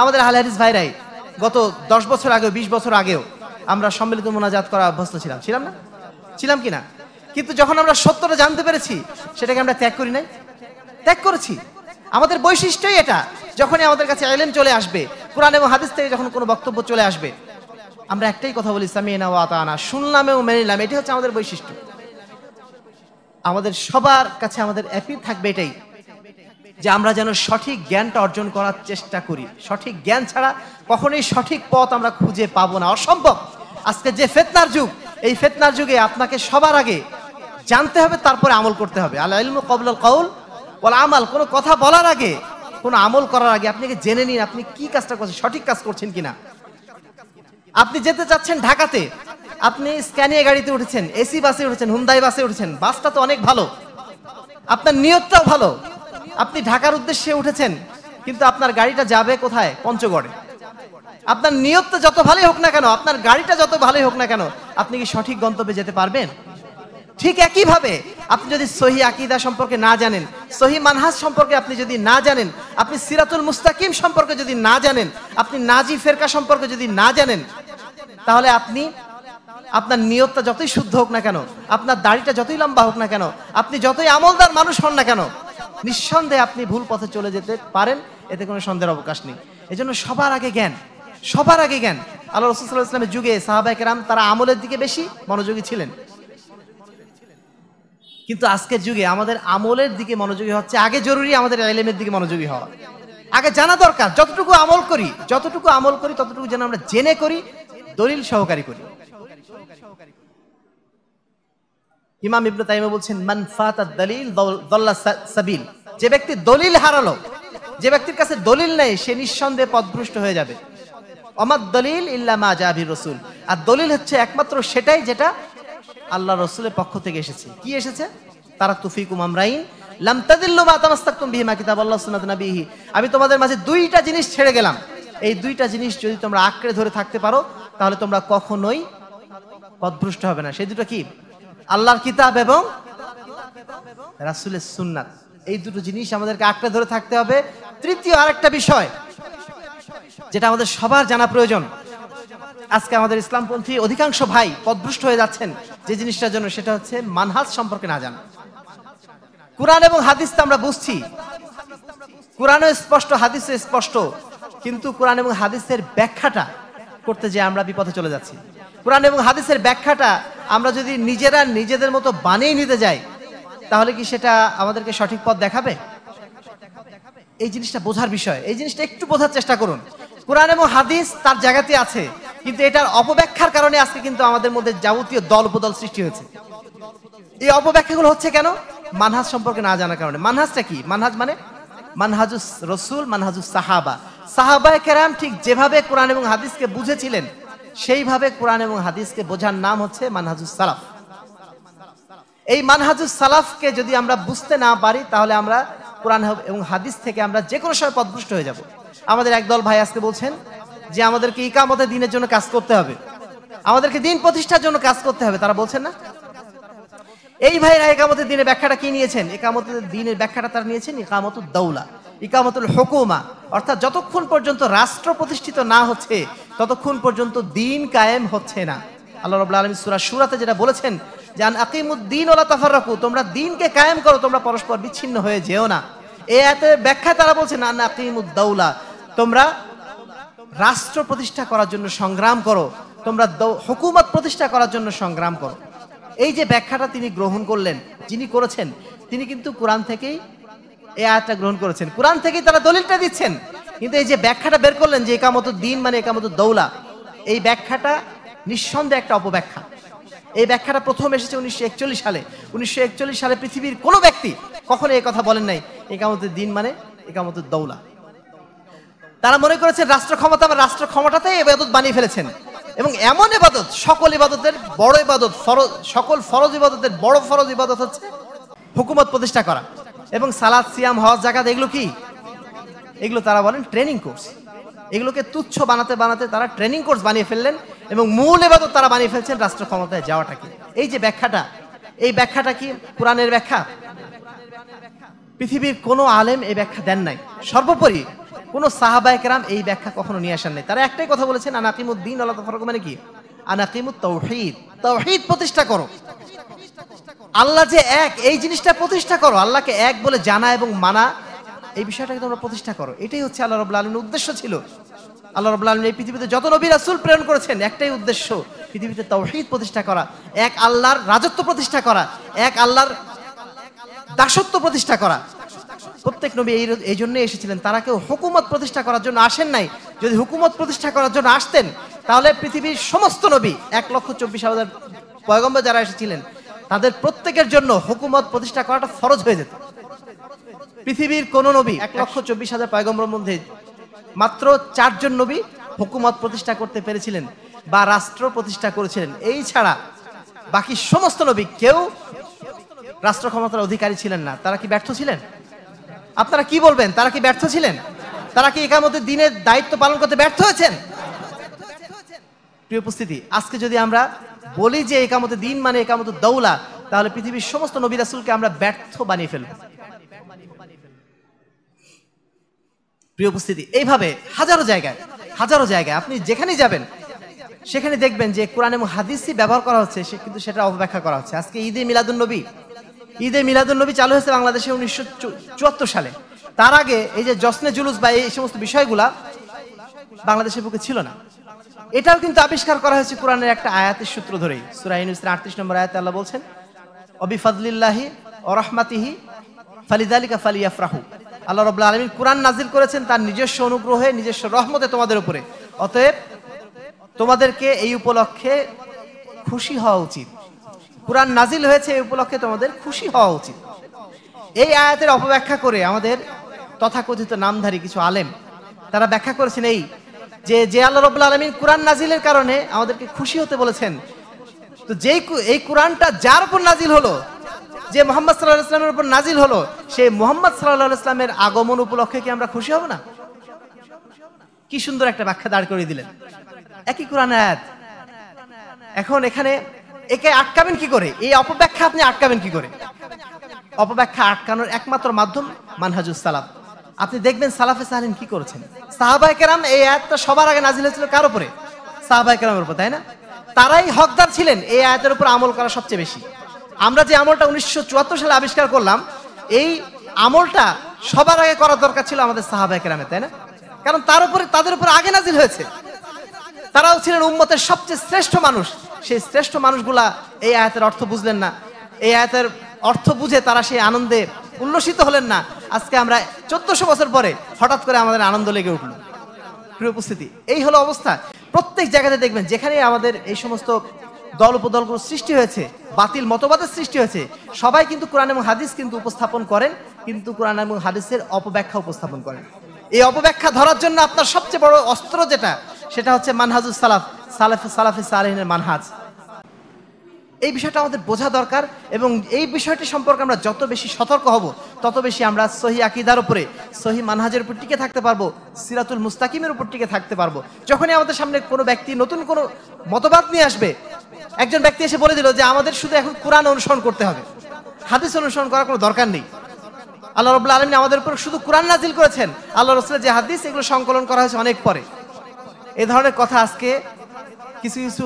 আমাদের আহলে হাদিস ভাইরাই গত দশ বছর আগে বিশ বছর আগেও আমরা সম্মিলিত মোনাজাত করা অভ্যস্ত ছিলাম ছিলাম না ছিলাম কিনা কিন্তু যখন আমরা সত্যটা জানতে পেরেছি সেটাকে আমরা ত্যাগ করি নাই ত্যাগ করেছি আমাদের বৈশিষ্ট্যই এটা যখনই আমাদের কাছে আইলেন চলে আসবে কোরআন এবং হাদিস থেকে যখন কোনো বক্তব্য চলে আসবে আমরা একটাই কথা বলি সামি না ওয়াতানা শুনলাম এবং মেনে নিলাম এটি হচ্ছে আমাদের বৈশিষ্ট্য আমাদের সবার কাছে আমাদের অ্যাপিল থাকবে এটাই যে আমরা যেন সঠিক জ্ঞানটা অর্জন করার চেষ্টা করি সঠিক জ্ঞান ছাড়া কখনোই সঠিক পথ আমরা খুঁজে পাবো না অসম্ভব আজকে যে ফেতনার যুগ এই ফেতনার যুগে আপনাকে সবার আগে জানতে হবে তারপরে আমল করতে হবে আল্লাহ ইলম কবলাল কৌল বলে আমল কোনো কথা বলার আগে কোনো আমল করার আগে আপনাকে জেনে নিন আপনি কি কাজটা করছেন সঠিক কাজ করছেন কিনা আপনি যেতে চাচ্ছেন ঢাকাতে আপনি স্ক্যানিয়া গাড়িতে উঠেছেন এসি বাসে উঠেছেন হুমদাই বাসে উঠেছেন বাসটা তো অনেক ভালো আপনার নিয়তটাও ভালো আপনি ঢাকার উদ্দেশ্যে উঠেছেন কিন্তু আপনার গাড়িটা যাবে কোথায় পঞ্চগড়ে আপনার নিয়তটা যত ভালোই হোক না কেন আপনার গাড়িটা যত ভালোই হোক না কেন আপনি কি সঠিক গন্তব্যে যেতে পারবেন ঠিক একইভাবে আপনি যদি সহি আকিদা সম্পর্কে না জানেন সহি মানহাজ সম্পর্কে আপনি যদি না জানেন আপনি সিরাতুল মুস্তাকিম সম্পর্কে যদি না জানেন আপনি নাজি ফেরকা সম্পর্কে যদি না জানেন তাহলে আপনি আপনার নিয়তটা যতই শুদ্ধ হোক না কেন আপনার দাড়িটা যতই লম্বা হোক না কেন আপনি যতই আমলদার মানুষ হন না কেন নিঃসন্দেহে আপনি ভুল পথে চলে যেতে পারেন এতে কোনো সন্দেহের অবকাশ নেই এজন্য সবার আগে জ্ঞান সবার আগে জ্ঞান আল্লাহ রসুল্লাহ ইসলামের যুগে সাহাবাহাম তারা আমলের দিকে বেশি মনোযোগী ছিলেন কিন্তু আজকের যুগে আমাদের আমলের দিকে মনোযোগী হচ্ছে আগে জরুরি আমাদের এলেমের দিকে মনোযোগী হওয়া আগে জানা দরকার যতটুকু আমল করি যতটুকু আমল করি ততটুকু যেন আমরা জেনে করি দলিল সহকারী করি ইমাম ইবনে তাইমা বলছেন মান ফাতাত দলিল দল্লা সাবিল যে ব্যক্তি দলিল হারালো যে ব্যক্তির কাছে দলিল নাই সে নিঃসন্দেহে পদভ্রষ্ট হয়ে যাবে অমাদ দলিল ইল্লা মা জাহির রসুল আর দলিল হচ্ছে একমাত্র সেটাই যেটা আল্লাহ রসুলের পক্ষ থেকে এসেছে কি এসেছে তারা তুফিক উমামরাইন লাম তাদিল্লু মা তামাস্তাকুম বিহি মা কিতাব আল্লাহ সুন্নাত নাবিহি আমি তোমাদের মাঝে দুইটা জিনিস ছেড়ে গেলাম এই দুইটা জিনিস যদি তোমরা আঁকড়ে ধরে থাকতে পারো তাহলে তোমরা কখনোই পদভ্রষ্ট হবে না সেই দুটো কি আল্লাহর কিতাব এবং রাসুলের সুন্নাত এই দুটো জিনিস আমাদেরকে আঁকড়ে ধরে থাকতে হবে তৃতীয় আরেকটা বিষয় যেটা আমাদের সবার জানা প্রয়োজন আজকে আমাদের ইসলামপন্থী অধিকাংশ ভাই পদভুষ্ট হয়ে যাচ্ছেন যে জিনিসটার জন্য সেটা হচ্ছে মানহাজ সম্পর্কে না জানা কোরআন এবং হাদিস তো আমরা বুঝছি কোরআনও স্পষ্ট হাদিস স্পষ্ট কিন্তু কোরআন এবং হাদিসের ব্যাখ্যাটা করতে যে আমরা বিপথে চলে যাচ্ছি কোরআন এবং হাদিসের ব্যাখ্যাটা আমরা যদি নিজেরা নিজেদের মতো বানিয়ে নিতে যাই তাহলে কি সেটা আমাদেরকে সঠিক পথ দেখাবে এই জিনিসটা বোঝার বিষয় এই জিনিসটা একটু বোঝার চেষ্টা করুন কোরআন এবং হাদিস তার জায়গাতে আছে কিন্তু এটার অপব্যাখ্যার কারণে আজকে কিন্তু আমাদের মধ্যে যাবতীয় দল উপদল সৃষ্টি হয়েছে এই অপব্যাখ্যাগুলো হচ্ছে কেন মানহাজ সম্পর্কে না জানার কারণে মানহাজটা কি মানহাজ মানে মানহাজুস রসুল মানহাজুস সাহাবা সাহাবায় কেরাম ঠিক যেভাবে কোরআন এবং হাদিসকে বুঝেছিলেন সেইভাবে কোরআন এবং হাদিসকে বোঝার নাম হচ্ছে মানহাজুস সালাফ এই মানহাজুস সালাফকে যদি আমরা বুঝতে না পারি তাহলে আমরা কোরআন এবং হাদিস থেকে আমরা যে কোনো সময় পদভুষ্ট হয়ে যাব আমাদের একদল ভাই আজকে বলছেন যে আমাদেরকে ইকামতে দিনের জন্য কাজ করতে হবে আমাদেরকে দিন প্রতিষ্ঠার জন্য কাজ করতে হবে তারা বলছেন না এই ভাইরা একামতের দিনের ব্যাখ্যাটা কি নিয়েছেন একামতের দিনের ব্যাখ্যাটা তারা নিয়েছেন একামত দৌলা ইকামতুল হকুমা অর্থাৎ যতক্ষণ পর্যন্ত রাষ্ট্র প্রতিষ্ঠিত না হচ্ছে ততক্ষণ পর্যন্ত দিন কায়েম হচ্ছে না আল্লাহ রবুল্লা আলম সুরা সুরাতে যেটা বলেছেন যে আন আকিমুদ্দিন ওলা তাফার রাখু তোমরা দিনকে কায়েম করো তোমরা পরস্পর বিচ্ছিন্ন হয়ে যেও না এ এত ব্যাখ্যা তারা বলছে না আন আকিমুদ্দৌলা তোমরা রাষ্ট্র প্রতিষ্ঠা করার জন্য সংগ্রাম করো তোমরা হুকুমত প্রতিষ্ঠা করার জন্য সংগ্রাম করো এই যে ব্যাখ্যাটা তিনি গ্রহণ করলেন যিনি করেছেন তিনি কিন্তু কোরআন থেকেই এই আয়াতটা গ্রহণ করেছেন কোরআন থেকেই তারা দলিলটা দিচ্ছেন কিন্তু এই যে ব্যাখ্যাটা বের করলেন যে একামত দিন মানে একামত দৌলা এই ব্যাখ্যাটা নিঃসন্দেহে একটা অপব্যাখ্যা এই ব্যাখ্যাটা প্রথম এসেছে উনিশশো একচল্লিশ সালে উনিশশো একচল্লিশ সালে পৃথিবীর কোনো ব্যক্তি কখনো এই কথা বলেন নাই একামত দিন মানে একামত দৌলা তারা মনে করেছে রাষ্ট্র ক্ষমতা বা রাষ্ট্র ক্ষমতাতেই এবাদত বানিয়ে ফেলেছেন এবং এমন এবাদত সকল ইবাদতের বড় ইবাদত ফরজ সকল ফরজ ইবাদতের বড় ফরজ ইবাদত হচ্ছে হুকুমত প্রতিষ্ঠা করা এবং সালাদ সিয়াম হজ জাকাত এগুলো কি এগুলো তারা বলেন ট্রেনিং কোর্স এগুলোকে তুচ্ছ বানাতে বানাতে তারা ট্রেনিং কোর্স বানিয়ে ফেললেন এবং মূল এবার তারা বানিয়ে ফেলছেন রাষ্ট্র ক্ষমতায় যাওয়াটাকে এই যে ব্যাখ্যাটা এই ব্যাখ্যাটা কি কোরআনের ব্যাখ্যা পৃথিবীর কোনো আলেম এই ব্যাখ্যা দেন নাই সর্বোপরি কোনো সাহাবায়করাম এই ব্যাখ্যা কখনো নিয়ে আসেন নাই তারা একটাই কথা বলেছেন আনাকিমুদ্দিন আল্লাহ তফরক মানে কি আনাকিমুদ তৌহিদ তৌহিদ প্রতিষ্ঠা করো আল্লাহ যে এক এই জিনিসটা প্রতিষ্ঠা করো আল্লাহকে এক বলে জানা এবং মানা এই বিষয়টাকে তোমরা প্রতিষ্ঠা করো এটাই হচ্ছে আল্লাহ রব্লা আলমীর উদ্দেশ্য ছিল আল্লাহ রব্লা আলমী এই পৃথিবীতে যত নবী আসুল প্রেরণ করেছেন একটাই উদ্দেশ্য পৃথিবীতে তৌহিদ প্রতিষ্ঠা করা এক আল্লাহর রাজত্ব প্রতিষ্ঠা করা এক আল্লাহর দাসত্ব প্রতিষ্ঠা করা প্রত্যেক নবী এই এই জন্যই এসেছিলেন তারা কেউ হুকুমত প্রতিষ্ঠা করার জন্য আসেন নাই যদি হুকুমত প্রতিষ্ঠা করার জন্য আসতেন তাহলে পৃথিবীর সমস্ত নবী এক লক্ষ চব্বিশ হাজার পয়গম্বর যারা এসেছিলেন তাদের প্রত্যেকের জন্য হুকুমত প্রতিষ্ঠা করাটা ফরজ হয়ে যেত পৃথিবীর কোন নবী এক লক্ষ চব্বিশ হাজার পায়গম্বর মধ্যে মাত্র চারজন নবী হুকুমত প্রতিষ্ঠা করতে পেরেছিলেন বা রাষ্ট্র প্রতিষ্ঠা করেছিলেন এই ছাড়া বাকি সমস্ত নবী কেউ রাষ্ট্র ক্ষমতার অধিকারী ছিলেন না তারা কি ব্যর্থ ছিলেন আপনারা কি বলবেন তারা কি ব্যর্থ ছিলেন তারা কি একামতে দিনের দায়িত্ব পালন করতে ব্যর্থ হয়েছেন প্রিয় উপস্থিতি আজকে যদি আমরা বলি যে একামত দিন মানে একামত দৌলা তাহলে পৃথিবীর সমস্ত নবীর আসুলকে আমরা ব্যর্থ বানিয়ে ফেলব প্রিয় উপস্থিতি এইভাবে হাজারো জায়গায় হাজারো জায়গায় আপনি যেখানে যাবেন সেখানে দেখবেন যে কোরআন এবং হাদিসই ব্যবহার করা হচ্ছে সে কিন্তু সেটা অপব্যাখ্যা করা হচ্ছে আজকে ঈদে মিলাদুল নবী ঈদে মিলাদুল নবী চালু হয়েছে বাংলাদেশে উনিশশো সালে তার আগে এই যে জসনে জুলুস বা এই সমস্ত বিষয়গুলা বাংলাদেশের বুকে ছিল না এটাও কিন্তু আবিষ্কার করা হয়েছে কোরআনের একটা আয়াতের সূত্র ধরেই সুরাই আটত্রিশ নম্বর আয়াতে আল্লাহ বলছেন অবি ফাজলিল্লাহি অরহমাতিহি ফালিদালিকা ফালিয়াফরাহু আল্লাহ রব্লা আলমী কোরআন নাজিল করেছেন তার নিজস্ব অনুগ্রহে নিজস্ব রহমতে তোমাদের উপরে অতএব তোমাদেরকে এই উপলক্ষে খুশি হওয়া উচিত কোরআন নাজিল হয়েছে এই উপলক্ষে তোমাদের খুশি হওয়া উচিত এই আয়াতের অপব্যাখ্যা করে আমাদের তথাকথিত নামধারী কিছু আলেম তারা ব্যাখ্যা করেছেন এই যে যে আল্লাহ রবুল্লা আলমিন কোরআন নাজিলের কারণে আমাদেরকে খুশি হতে বলেছেন তো যে এই কোরআনটা যার উপর নাজিল হলো যে মোহাম্মদ সাল্লাহ ইসলামের উপর নাজিল হলো সেই মোহাম্মদ সাল্লাহ ইসলামের আগমন উপলক্ষে কি আমরা খুশি হব না কি সুন্দর একটা ব্যাখ্যা দাঁড় করিয়ে দিলেন একই কোরআন এখন এখানে একে আটকাবেন কি করে এই অপব্যাখ্যা আপনি আটকাবেন কি করে অপব্যাখ্যা আটকানোর একমাত্র মাধ্যম মানহাজুস সালাম আপনি দেখবেন সালাফে সাহিন কি করেছেন সাহাবাই কেরাম এই আয়াতটা সবার আগে নাজিল হয়েছিল কার উপরে সাহাবাই কেরামের উপর তাই না তারাই হকদার ছিলেন এই আয়াতের উপর আমল করা সবচেয়ে বেশি আমরা যে আমলটা উনিশশো সালে আবিষ্কার করলাম এই আমলটা সবার আগে করার দরকার ছিল আমাদের সাহাবাই কেরামে তাই না কারণ তার উপরে তাদের উপর আগে নাজিল হয়েছে তারাও ছিলেন উম্মতের সবচেয়ে শ্রেষ্ঠ মানুষ সেই শ্রেষ্ঠ মানুষগুলা এই আয়াতের অর্থ বুঝলেন না এই আয়াতের অর্থ বুঝে তারা সেই আনন্দে উল্লসিত হলেন না আজকে আমরা চোদ্দশো বছর পরে হঠাৎ করে আমাদের আনন্দ লেগে উঠল প্রিয় উপস্থিতি এই হলো অবস্থা প্রত্যেক জায়গাতে দেখবেন যেখানে আমাদের এই সমস্ত দল উপদলগুলো সৃষ্টি হয়েছে বাতিল মতবাদের সৃষ্টি হয়েছে সবাই কিন্তু কোরআন এবং হাদিস কিন্তু উপস্থাপন করেন কিন্তু কোরআন এবং হাদিসের অপব্যাখ্যা উপস্থাপন করেন এই অপব্যাখ্যা ধরার জন্য আপনার সবচেয়ে বড় অস্ত্র যেটা সেটা হচ্ছে মানহাজুস সালাফ সালাফ সালাফি সালেহিনের মানহাজ এই বিষয়টা আমাদের বোঝা দরকার এবং এই বিষয়টি সম্পর্কে আমরা যত বেশি সতর্ক হব তত বেশি আমরা সহি আকিদার উপরে সহি মানহাজের উপর টিকে থাকতে পারবো সিরাতুল মুস্তাকিমের উপর টিকে থাকতে পারবো যখনই আমাদের সামনে কোনো ব্যক্তি নতুন কোনো মতবাদ নিয়ে আসবে একজন ব্যক্তি এসে বলে দিল যে আমাদের শুধু এখন কোরআন অনুসরণ করতে হবে হাদিস অনুসরণ করার কোনো দরকার নেই আল্লাহ রবুল্লা আলমী আমাদের উপর শুধু কোরআন নাজিল করেছেন আল্লাহ রসুলের যে হাদিস এগুলো সংকলন করা হয়েছে অনেক পরে এ ধরনের কথা আজকে কিছু কিছু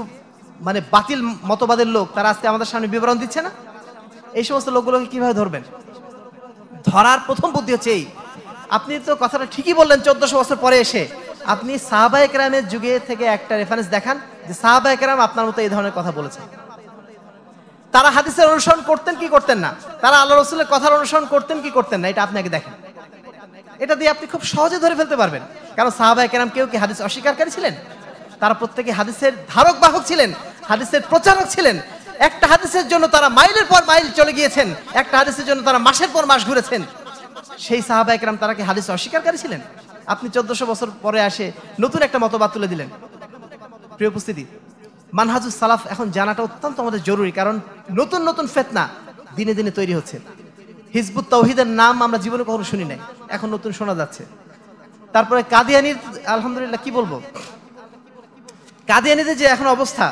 মানে বাতিল মতবাদের লোক তারা আজকে আমাদের সামনে বিবরণ দিচ্ছে না এই সমস্ত লোকগুলোকে কিভাবে ধরবেন ধরার প্রথম বুদ্ধি হচ্ছে এই আপনি তো কথাটা ঠিকই বললেন চোদ্দশো বছর পরে এসে আপনি সাহাবা রামের যুগে থেকে একটা রেফারেন্স দেখান যে সাহাবা রাম আপনার মতো এই ধরনের কথা বলেছে তারা হাদিসের অনুসরণ করতেন কি করতেন না তারা আল্লাহ রসুলের কথার অনুসরণ করতেন কি করতেন না এটা আপনাকে দেখেন এটা দিয়ে আপনি খুব সহজে ধরে ফেলতে পারবেন কারণ সাহাবা রাম কেউ কি হাদিস অস্বীকারী ছিলেন তারা প্রত্যেকে হাদিসের ধারক বাহক ছিলেন হাদিসের প্রচারক ছিলেন একটা হাদিসের জন্য তারা মাইলের পর মাইল চলে গিয়েছেন একটা হাদিসের জন্য তারা মাসের পর মাস ঘুরেছেন সেই সাহাবা একরাম তারা কি হাদিস অস্বীকারী ছিলেন আপনি চোদ্দশো বছর পরে আসে নতুন একটা মতবাদ তুলে দিলেন প্রিয় উপস্থিতি মানহাজুস সালাফ এখন জানাটা অত্যন্ত আমাদের জরুরি কারণ নতুন নতুন ফেতনা দিনে দিনে তৈরি হচ্ছে হিজবুত তৌহিদের নাম আমরা জীবনে কখনো শুনি নাই এখন নতুন শোনা যাচ্ছে তারপরে কাদিয়ানির আলহামদুলিল্লাহ কি বলবো কাদিয়ানিদের যে এখন অবস্থা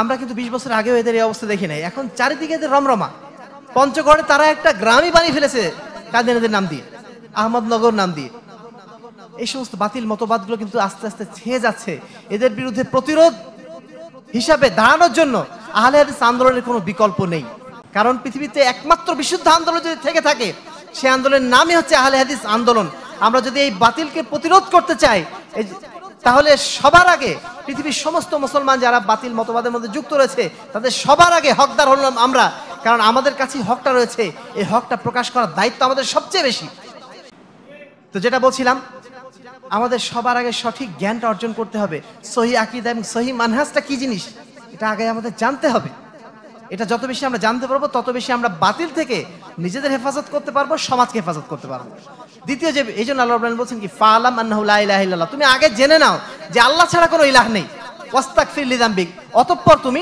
আমরা কিন্তু বিশ বছর আগেও এদের এই অবস্থা দেখি নাই এখন চারিদিকে এদের রমরমা পঞ্চগড়ে তারা একটা গ্রামই বানিয়ে ফেলেছে কাদিয়ানিদের নাম দিয়ে আহমদনগর নাম দিয়ে এই সমস্ত বাতিল মতবাদগুলো কিন্তু আস্তে আস্তে ছেয়ে যাচ্ছে এদের বিরুদ্ধে প্রতিরোধ হিসাবে দাঁড়ানোর জন্য আহলে হাদিস আন্দোলনের কোনো বিকল্প নেই কারণ পৃথিবীতে একমাত্র বিশুদ্ধ আন্দোলন যদি থেকে থাকে সে আন্দোলনের নামই হচ্ছে আহলে হাদিস আন্দোলন আমরা যদি এই বাতিলকে প্রতিরোধ করতে চাই তাহলে সবার আগে পৃথিবীর সমস্ত মুসলমান যারা বাতিল মতবাদের মধ্যে যুক্ত রয়েছে তাদের সবার আগে হকদার হলাম আমরা কারণ আমাদের কাছেই হকটা রয়েছে এই হকটা প্রকাশ করার দায়িত্ব আমাদের সবচেয়ে বেশি তো যেটা বলছিলাম আমাদের সবার আগে সঠিক জ্ঞানটা অর্জন করতে হবে সহি আকিদা এবং সহি মানহাসটা কি জিনিস এটা আগে আমাদের জানতে হবে এটা যত বেশি আমরা জানতে পারবো তত বেশি আমরা বাতিল থেকে নিজেদের হেফাজত করতে পারবো সমাজকে হেফাজত করতে পারবো দ্বিতীয় যে এই জন্য আল্লাহ রবীন্দ্র বলছেন কি ফালাম আন্না তুমি আগে জেনে নাও যে আল্লাহ ছাড়া কোনো ইলাহ নেই ওয়াস্তাক ফিরলি দাম্বিক অতঃপর তুমি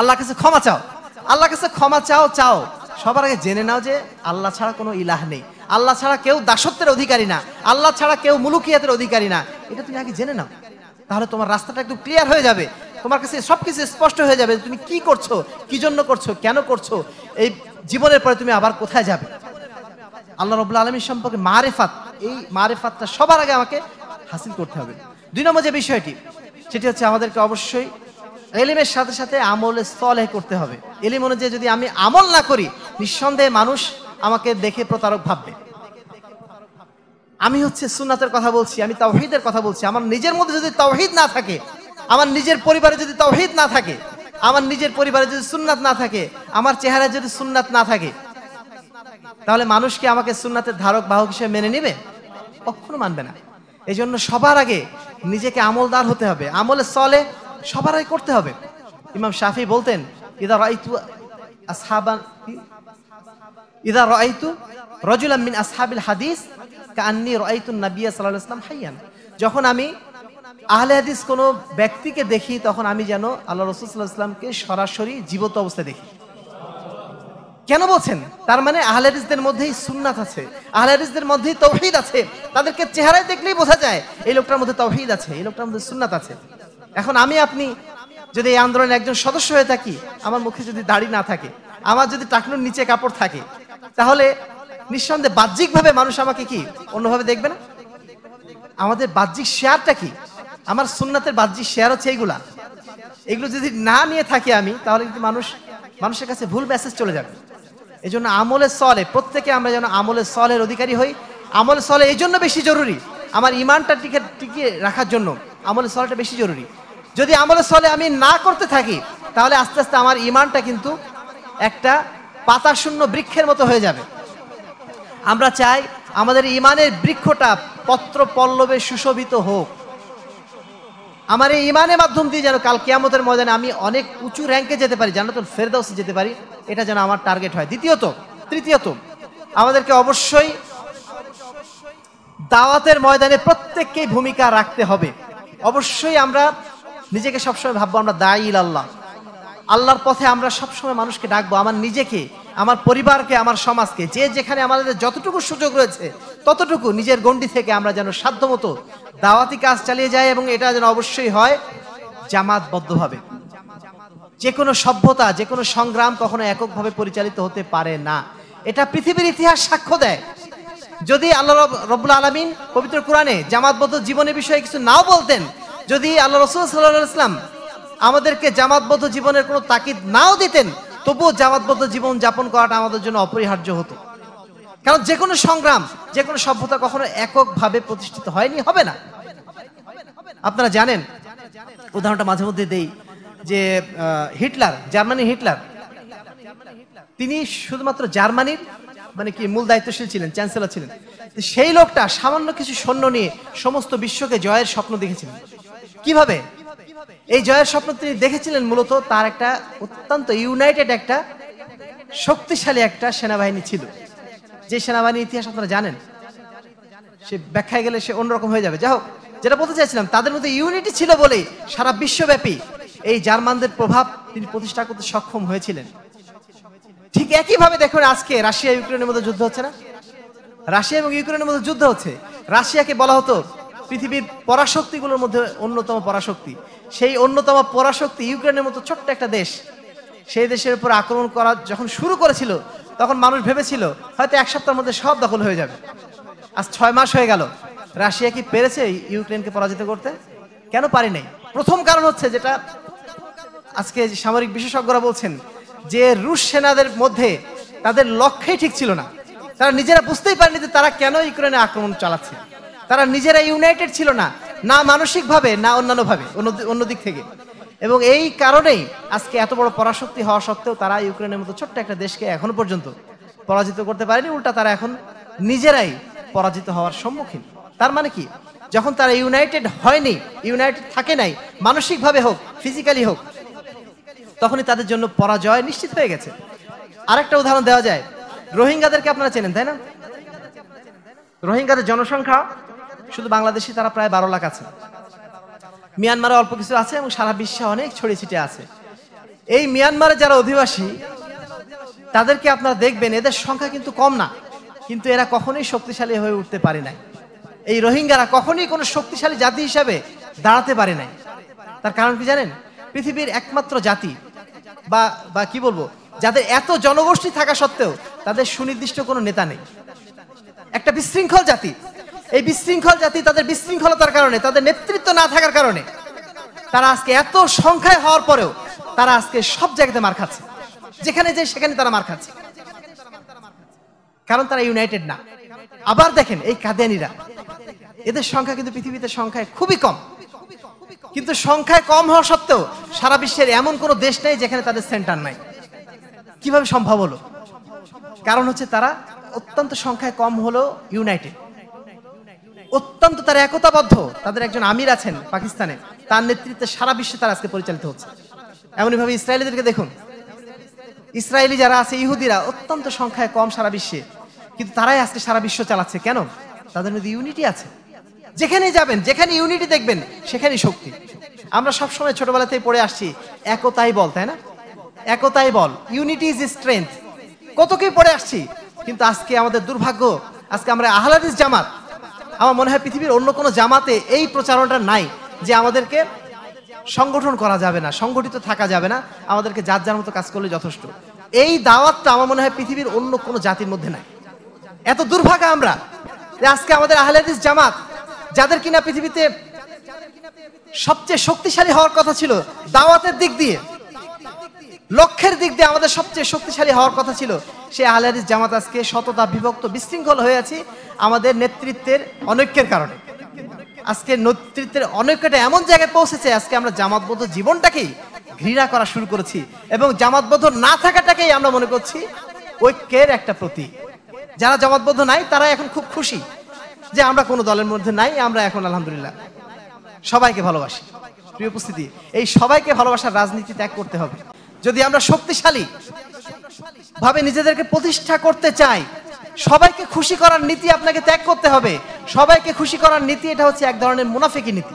আল্লাহ কাছে ক্ষমা চাও আল্লাহ কাছে ক্ষমা চাও চাও সবার আগে জেনে নাও যে আল্লাহ ছাড়া কোনো ইলাহ নেই আল্লাহ ছাড়া কেউ দাসত্বের অধিকারী না আল্লাহ ছাড়া কেউ মুলুকিয়াতের অধিকারী না এটা তুমি আগে জেনে নাও তাহলে তোমার রাস্তাটা একটু ক্লিয়ার হয়ে যাবে তোমার কাছে সব কিছু স্পষ্ট হয়ে যাবে তুমি কি করছো কি জন্য করছো কেন করছো এই জীবনের পরে তুমি আবার কোথায় যাবে আল্লাহ রবুল্লা আলমীর সম্পর্কে মারেফাত এই মারেফাতটা সবার আগে আমাকে হাসিল করতে হবে দুই নম্বর যে বিষয়টি সেটি হচ্ছে আমাদেরকে অবশ্যই এলিমের সাথে সাথে আমলে স্থলে করতে হবে এলিম অনুযায়ী যদি আমি আমল না করি নিঃসন্দেহে মানুষ আমাকে দেখে প্রতারক ভাববে আমি হচ্ছে সুন্নাতের কথা বলছি আমি তাওহিদের কথা বলছি আমার নিজের মধ্যে যদি তাওহিদ না থাকে আমার নিজের পরিবারে যদি তাওহিদ না থাকে আমার নিজের পরিবারে যদি সুন্নাত না থাকে আমার চেহারায় যদি সুন্নাত না থাকে তাহলে মানুষ কি আমাকে সুন্নাতের ধারক বাহক হিসেবে মেনে নিবে কখনো মানবে না এই জন্য সবার আগে নিজেকে আমলদার হতে হবে আমলে চলে সবার আগে করতে হবে ইমাম শাফি বলতেন ইদা রাইতু আসহাবান ইদা রাইতু মিন আসহাবিল হাদিস রাইতুন নাবিয়া সাল্লাল্লাহু আলাইহি হাইয়ান যখন আমি আহলে হাদিস কোনো ব্যক্তিকে দেখি তখন আমি যেন আল্লাহ রসুল সাল্লাহ সরাসরি জীবত অবস্থায় দেখি কেন বলছেন তার মানে আহলারিসদের মধ্যেই সুন্নাত আছে আহলারিসদের মধ্যেই তৌহিদ আছে তাদেরকে চেহারায় দেখলেই বোঝা যায় এই লোকটার মধ্যে তৌহিদ আছে এই লোকটার মধ্যে সুন্নাত আছে এখন আমি আপনি যদি এই আন্দোলনের একজন সদস্য হয়ে থাকি আমার মুখে যদি দাড়ি না থাকে আমার যদি টাকনুর নিচে কাপড় থাকে তাহলে নিঃসন্দেহে বাহ্যিকভাবে মানুষ আমাকে কি অন্যভাবে দেখবে না আমাদের বাহ্যিক শেয়ারটা কি আমার সুন্নাতের বাহ্যিক শেয়ার হচ্ছে এইগুলা এগুলো যদি না নিয়ে থাকি আমি তাহলে কিন্তু মানুষ মানুষের কাছে ভুল মেসেজ চলে যাবে এই জন্য আমলে সলে প্রত্যেকে আমরা যেন আমলে সলের অধিকারী হই আমল সলে এই জন্য বেশি জরুরি আমার ইমানটা টিকে টিকিয়ে রাখার জন্য আমলে সলটা বেশি জরুরি যদি আমলে সলে আমি না করতে থাকি তাহলে আস্তে আস্তে আমার ইমানটা কিন্তু একটা পাতাশূন্য বৃক্ষের মতো হয়ে যাবে আমরা চাই আমাদের ইমানের বৃক্ষটা পত্র পল্লবে সুশোভিত হোক আমার এই ইমানের মাধ্যম দিয়ে যেন কাল কেয়ামতের ময়দানে আমি অনেক উঁচু র্যাঙ্কে যেতে পারি জানাতুল ফেরদাউসে যেতে পারি এটা যেন আমার টার্গেট হয় দ্বিতীয়ত তৃতীয়ত আমাদেরকে অবশ্যই দাওয়াতের ময়দানে প্রত্যেককেই ভূমিকা রাখতে হবে অবশ্যই আমরা নিজেকে সবসময় ভাববো আমরা দায়ী আল্লাহ আল্লাহর পথে আমরা সবসময় মানুষকে ডাকবো আমার নিজেকে আমার পরিবারকে আমার সমাজকে যে যেখানে আমাদের যতটুকু সুযোগ রয়েছে ততটুকু নিজের গণ্ডি থেকে আমরা যেন সাধ্যমতো দাওয়াতি কাজ চালিয়ে যাই এবং এটা যেন অবশ্যই হয় জামাতবদ্ধভাবে যে কোনো সভ্যতা যে কোনো সংগ্রাম কখনো এককভাবে পরিচালিত হতে পারে না এটা পৃথিবীর ইতিহাস সাক্ষ্য দেয় যদি আল্লাহ রবুল্লা আলমিন পবিত্র কোরআনে জামাতবদ্ধ জীবনের বিষয়ে কিছু নাও বলতেন যদি আল্লাহ রসুল সাল্লাহ ইসলাম আমাদেরকে জামাতবদ্ধ জীবনের কোনো তাকিদ নাও দিতেন তবুও জামাতবদ্ধ জীবন যাপন করাটা আমাদের জন্য অপরিহার্য হতো কারণ যে কোনো সংগ্রাম যে কোনো সভ্যতা কখনো এককভাবে প্রতিষ্ঠিত হয়নি হবে না আপনারা জানেন উদাহরণটা মাঝে মধ্যে দেই যে হিটলার জার্মানি হিটলার তিনি শুধুমাত্র জার্মানির মানে কি মূল দায়িত্বশীল ছিলেন চ্যান্সেলর ছিলেন সেই লোকটা সামান্য কিছু সৈন্য নিয়ে সমস্ত বিশ্বকে জয়ের স্বপ্ন দেখেছিলেন কিভাবে এই জয়ের স্বপ্ন তিনি দেখেছিলেন মূলত তার একটা অত্যন্ত ইউনাইটেড একটা শক্তিশালী একটা সেনাবাহিনী ছিল যে সেনাবাহিনীর ইতিহাস আপনারা জানেন সে ব্যাখ্যায় গেলে সে অন্যরকম হয়ে যাবে যাই হোক যেটা বলতে চাইছিলাম তাদের মধ্যে ইউনিটি ছিল বলেই সারা বিশ্বব্যাপী এই জার্মানদের প্রভাব তিনি প্রতিষ্ঠা করতে সক্ষম হয়েছিলেন ঠিক একইভাবে দেখুন আজকে রাশিয়া ইউক্রেনের মধ্যে যুদ্ধ হচ্ছে না রাশিয়া এবং ইউক্রেনের মধ্যে যুদ্ধ হচ্ছে রাশিয়াকে বলা হতো পৃথিবীর পরাশক্তিগুলোর মধ্যে অন্যতম পরাশক্তি সেই অন্যতম পরাশক্তি ইউক্রেনের মতো ছোট্ট একটা দেশ সেই দেশের উপর আক্রমণ করা যখন শুরু করেছিল তখন মানুষ ভেবেছিল হয়তো এক সপ্তাহের মধ্যে সব দখল হয়ে যাবে আজ ছয় মাস হয়ে গেল রাশিয়া কি পেরেছে ইউক্রেনকে পরাজিত করতে কেন পারি নাই প্রথম কারণ হচ্ছে যেটা আজকে সামরিক বিশেষজ্ঞরা বলছেন যে রুশ সেনাদের মধ্যে তাদের লক্ষ্যই ঠিক ছিল না তারা নিজেরা বুঝতেই পারেনি যে তারা কেন ইউক্রেনে আক্রমণ চালাচ্ছে তারা নিজেরা ইউনাইটেড ছিল না না মানসিকভাবে না অন্যান্যভাবে অন্য দিক থেকে এবং এই কারণেই আজকে এত বড় পরাশক্তি হওয়া সত্ত্বেও তারা ইউক্রেনের মতো ছোট্ট একটা দেশকে এখনো পর্যন্ত পরাজিত করতে পারেনি উল্টা তারা এখন নিজেরাই পরাজিত হওয়ার সম্মুখীন তার মানে কি যখন তারা ইউনাইটেড হয়নি ইউনাইটেড থাকে নাই মানসিকভাবে হোক ফিজিক্যালি হোক তখনই তাদের জন্য পরাজয় নিশ্চিত হয়ে গেছে আরেকটা উদাহরণ দেওয়া যায় রোহিঙ্গাদেরকে আপনারা চেনেন তাই না রোহিঙ্গাদের জনসংখ্যা শুধু বাংলাদেশে তারা প্রায় বারো লাখ আছে মিয়ানমারে অল্প কিছু আছে এবং সারা বিশ্বে অনেক ছড়িয়ে ছিটে আছে এই মিয়ানমারে যারা অধিবাসী তাদেরকে আপনারা দেখবেন এদের সংখ্যা কিন্তু কম না কিন্তু এরা কখনোই শক্তিশালী হয়ে উঠতে পারে নাই এই রোহিঙ্গারা কখনোই কোনো শক্তিশালী জাতি হিসাবে দাঁড়াতে পারে নাই তার কারণ কি জানেন পৃথিবীর একমাত্র জাতি বা বা কি বলবো যাদের এত জনগোষ্ঠী থাকা সত্ত্বেও তাদের সুনির্দিষ্ট কোনো নেতা নেই একটা বিশৃঙ্খল জাতি এই বিশৃঙ্খল জাতি তাদের বিশৃঙ্খলতার কারণে তাদের নেতৃত্ব না থাকার কারণে তারা আজকে এত সংখ্যায় হওয়ার পরেও তারা আজকে সব জায়গাতে মার খাচ্ছে যেখানে যে সেখানে তারা মার খাচ্ছে কারণ তারা ইউনাইটেড না আবার দেখেন এই কাদিয়ানিরা এদের সংখ্যা কিন্তু পৃথিবীতে সংখ্যায় খুবই কম কিন্তু সংখ্যায় কম হওয়া সত্ত্বেও সারা বিশ্বের এমন কোনো দেশ নেই যেখানে তাদের সেন্টার নাই কিভাবে সম্ভব হলো কারণ হচ্ছে তারা অত্যন্ত সংখ্যায় কম হলো ইউনাইটেড অত্যন্ত তারা একতাবদ্ধ তাদের একজন আমির আছেন পাকিস্তানে তার নেতৃত্বে সারা বিশ্বে তারা আজকে পরিচালিত হচ্ছে এমনইভাবে ইসরায়েলিদেরকে দেখুন ইসরায়েলি যারা আছে ইহুদিরা অত্যন্ত সংখ্যায় কম সারা বিশ্বে কিন্তু তারাই আজকে সারা বিশ্ব চালাচ্ছে কেন তাদের মধ্যে ইউনিটি আছে যেখানে যাবেন যেখানে ইউনিটি দেখবেন সেখানেই শক্তি আমরা সবসময় ছোটবেলাতেই পড়ে আসছি একতাই বল তাই না একতাই বল ইউনিটি ইজ স্ট্রেংথ কত কি পড়ে আসছি কিন্তু আজকে আমাদের দুর্ভাগ্য আজকে আমরা আহলাদিস জামাত আমার মনে হয় পৃথিবীর অন্য কোনো জামাতে এই প্রচারণটা নাই যে আমাদেরকে সংগঠন করা যাবে না সংগঠিত থাকা যাবে না আমাদেরকে যার যার মতো কাজ করলে যথেষ্ট এই দাওয়াতটা আমার মনে হয় পৃথিবীর অন্য কোনো জাতির মধ্যে নাই এত দুর্ভাগ্য আমরা আজকে আমাদের আহলাদিস জামাত যাদের কিনা পৃথিবীতে সবচেয়ে শক্তিশালী হওয়ার কথা ছিল দাওয়াতের দিক দিয়ে লক্ষ্যের দিক দিয়ে আমাদের সবচেয়ে শক্তিশালী হওয়ার কথা ছিল সে আহলাদিস জামাত আজকে শততা বিভক্ত বিশৃঙ্খল হয়ে আছি আমাদের নেতৃত্বের অনৈক্যের কারণে আজকে নেতৃত্বের অনৈক্যটা এমন জায়গায় পৌঁছেছে আজকে আমরা জামাতবদ্ধ জীবনটাকেই ঘৃণা করা শুরু করেছি এবং জামাতবদ্ধ না থাকাটাকেই আমরা মনে করছি ঐক্যের একটা প্রতীক যারা জামাতবদ্ধ নাই তারা এখন খুব খুশি যে আমরা কোনো দলের মধ্যে নাই আমরা এখন আলহামদুলিল্লাহ সবাইকে ভালোবাসি প্রিয় উপস্থিতি এই সবাইকে ভালোবাসার রাজনীতি ত্যাগ করতে হবে যদি আমরা শক্তিশালী ভাবে নিজেদেরকে প্রতিষ্ঠা করতে চাই সবাইকে খুশি করার নীতি আপনাকে ত্যাগ করতে হবে সবাইকে খুশি করার নীতি এটা হচ্ছে এক ধরনের মুনাফিকি নীতি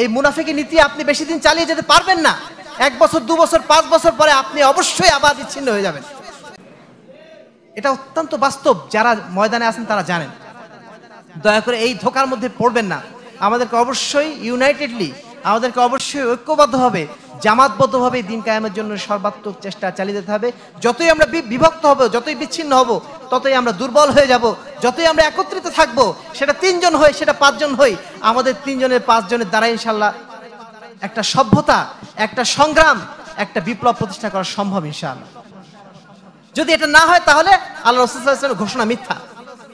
এই মুনাফিকি নীতি আপনি বেশি দিন চালিয়ে যেতে পারবেন না এক বছর দু বছর পাঁচ বছর পরে আপনি অবশ্যই আবার বিচ্ছিন্ন হয়ে যাবেন এটা অত্যন্ত বাস্তব যারা ময়দানে আছেন তারা জানেন দয়া করে এই ধোকার মধ্যে পড়বেন না আমাদেরকে অবশ্যই ইউনাইটেডলি আমাদেরকে অবশ্যই ঐক্যবদ্ধ হবে জামাতবদ্ধভাবে দিন কায়ামের জন্য সর্বাত্মক চেষ্টা চালিয়ে যেতে হবে যতই আমরা বিভক্ত হব যতই বিচ্ছিন্ন হব ততই আমরা দুর্বল হয়ে যাব যতই আমরা একত্রিত থাকব সেটা তিনজন হই সেটা পাঁচজন হই আমাদের তিনজনের পাঁচজনের দ্বারা ইনশাল্লাহ একটা সভ্যতা একটা সংগ্রাম একটা বিপ্লব প্রতিষ্ঠা করা সম্ভব ইনশাল্লাহ যদি এটা না হয় তাহলে আল্লাহ রসুল ঘোষণা মিথ্যা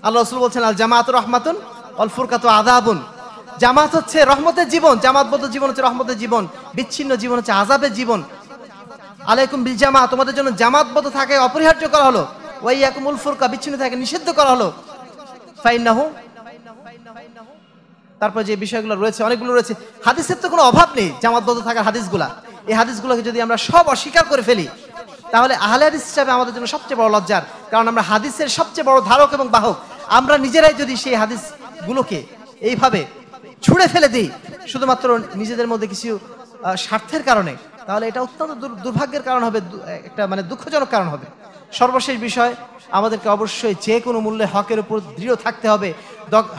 আল্লাহ রসুল বলছেন আল জামাত রহমাতুন অল ফুরকাত আদাবুন জামাত হচ্ছে রহমতের জীবন জামাতবদ্ধ জীবন হচ্ছে রহমতের জীবন বিচ্ছিন্ন জীবন হচ্ছে আজাবের জীবন আলাইকুম বিল জামা তোমাদের জন্য জামাতবদ্ধ থাকে অপরিহার্য করা হলো ওই ইয়াকুমুল ফুরকা বিচ্ছিন্ন থাকে নিষিদ্ধ করা হলো ফাইনাহু তারপর যে বিষয়গুলো রয়েছে অনেকগুলো রয়েছে হাদিসের তো কোনো অভাব নেই জামাতবদ্ধ থাকার হাদিসগুলা এই হাদিসগুলোকে যদি আমরা সব অস্বীকার করে ফেলি তাহলে আহলে হাদিস হিসাবে আমাদের জন্য সবচেয়ে বড় লজ্জার কারণ আমরা হাদিসের সবচেয়ে বড় ধারক এবং বাহক আমরা নিজেরাই যদি সেই হাদিসগুলোকে এইভাবে ছুঁড়ে ফেলে দিই শুধুমাত্র নিজেদের মধ্যে কিছু স্বার্থের কারণে তাহলে এটা অত্যন্ত দুর্ভাগ্যের কারণ হবে একটা মানে দুঃখজনক কারণ হবে সর্বশেষ বিষয় আমাদেরকে অবশ্যই যে কোনো মূল্যে হকের উপর দৃঢ় থাকতে হবে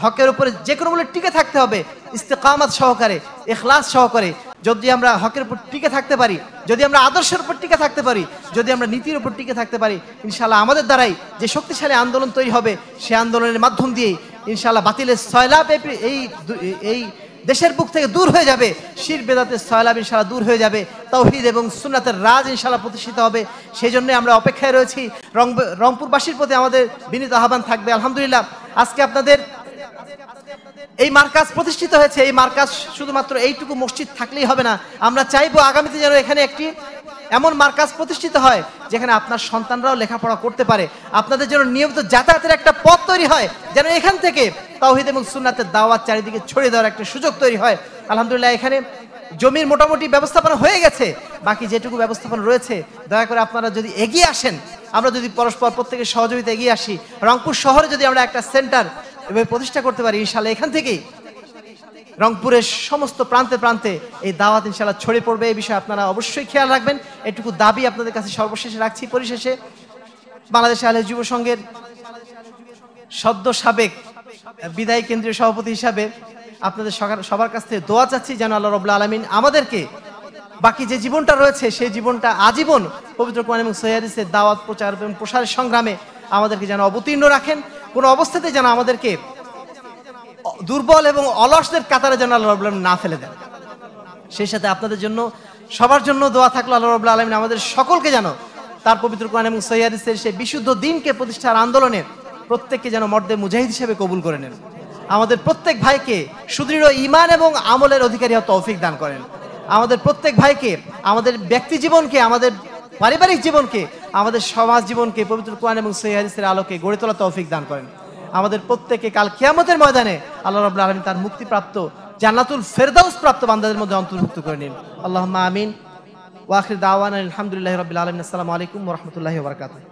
হকের উপরে যে কোনো বলে টিকে থাকতে হবে ইস্তেকামাত সহকারে এখলাস সহকারে যদি আমরা হকের উপর টিকে থাকতে পারি যদি আমরা আদর্শের উপর টিকে থাকতে পারি যদি আমরা নীতির উপর টিকে থাকতে পারি ইনশাল্লাহ আমাদের দ্বারাই যে শক্তিশালী আন্দোলন তৈরি হবে সে আন্দোলনের মাধ্যম দিয়েই ইনশাল্লাহ বাতিলের সয়লাপ এই এই দেশের বুক থেকে দূর হয়ে যাবে শির বেদাতের সয়লাব ইনশাল্লাহ দূর হয়ে যাবে তৌহিদ এবং সুনাতের রাজ ইনশাল্লাহ প্রতিষ্ঠিত হবে সেই জন্যই আমরা অপেক্ষায় রয়েছি রং রংপুরবাসীর প্রতি আমাদের বিনীত আহ্বান থাকবে আলহামদুলিল্লাহ আজকে আপনাদের এই মার্কাজ প্রতিষ্ঠিত হয়েছে এই মার্কাজ শুধুমাত্র এইটুকু মসজিদ থাকলেই হবে না আমরা চাইবো আগামীতে যেন এখানে একটি এমন মার্কাজ প্রতিষ্ঠিত হয় যেখানে আপনার সন্তানরাও লেখাপড়া করতে পারে আপনাদের জন্য নিয়মিত যাতায়াতের একটা পথ তৈরি হয় যেন এখান থেকে তাওহিদ এবং সুন্নাতের দাওয়াত চারিদিকে ছড়িয়ে দেওয়ার একটা সুযোগ তৈরি হয় আলহামদুলিল্লাহ এখানে জমির মোটামুটি ব্যবস্থাপনা হয়ে গেছে বাকি যেটুকু ব্যবস্থাপনা রয়েছে দয়া করে আপনারা যদি এগিয়ে আসেন আমরা যদি পরস্পর প্রত্যেকের সহযোগিতা এগিয়ে আসি রংপুর শহরে যদি আমরা একটা সেন্টার এভাবে প্রতিষ্ঠা করতে পারি ইনশাল্লাহ এখান থেকেই রংপুরের সমস্ত প্রান্তে প্রান্তে এই দাওয়াত ইনশাল্লাহ ছড়িয়ে পড়বে এই বিষয়ে আপনারা অবশ্যই খেয়াল রাখবেন এটুকু দাবি আপনাদের কাছে সর্বশেষে রাখছি পরিশেষে বাংলাদেশ আলে যুব সংঘের সদ্য সাবেক বিদায়ী কেন্দ্রীয় সভাপতি হিসাবে আপনাদের সবার কাছ থেকে দোয়া চাচ্ছি যেন আল্লাহ রবুল্লা আলমিন আমাদেরকে বাকি যে জীবনটা রয়েছে সেই জীবনটা আজীবন পবিত্র কুমার এবং সৈয়াদিসের দাওয়াত প্রচার এবং প্রসারের সংগ্রামে আমাদেরকে যেন অবতীর্ণ রাখেন কোনো অবস্থাতে যেন আমাদেরকে দুর্বল এবং অলসদের কাতারে যেন আল্লাহ রবুল্লাম না ফেলে দেন সেই সাথে আপনাদের জন্য সবার জন্য দোয়া থাকলো আল্লাহ রবুল্লা আলমিন আমাদের সকলকে যেন তার পবিত্র কোরআন এবং সৈয়াদিসের সেই বিশুদ্ধ দিনকে প্রতিষ্ঠার আন্দোলনের প্রত্যেককে যেন মর্দে মুজাহিদ হিসেবে কবুল করে নেন আমাদের প্রত্যেক ভাইকে সুদৃঢ় ইমান এবং আমলের অধিকারী তৌফিক দান করেন আমাদের প্রত্যেক ভাইকে আমাদের ব্যক্তি জীবনকে আমাদের পারিবারিক জীবনকে আমাদের সমাজ জীবনকে পবিত্র কোয়ান এবং সৈহাদিসের আলোকে গড়ে তোলা তৌফিক দান করেন আমাদের প্রত্যেকে কাল কেয়ামতের ময়দানে আল্লাহ রবুল্লা আলমী তার মুক্তিপ্রাপ্ত জান্নাতুল ফেরদাউস প্রাপ্ত বান্দাদের মধ্যে অন্তর্ভুক্ত করে নিন আল্লাহ আমিন ওয়াখির দাওয়ান আলহামদুলিল্লাহ রবিল আলমিন আসসালামু আলাইকুম রহমতুল্লাহ বরকাতুহ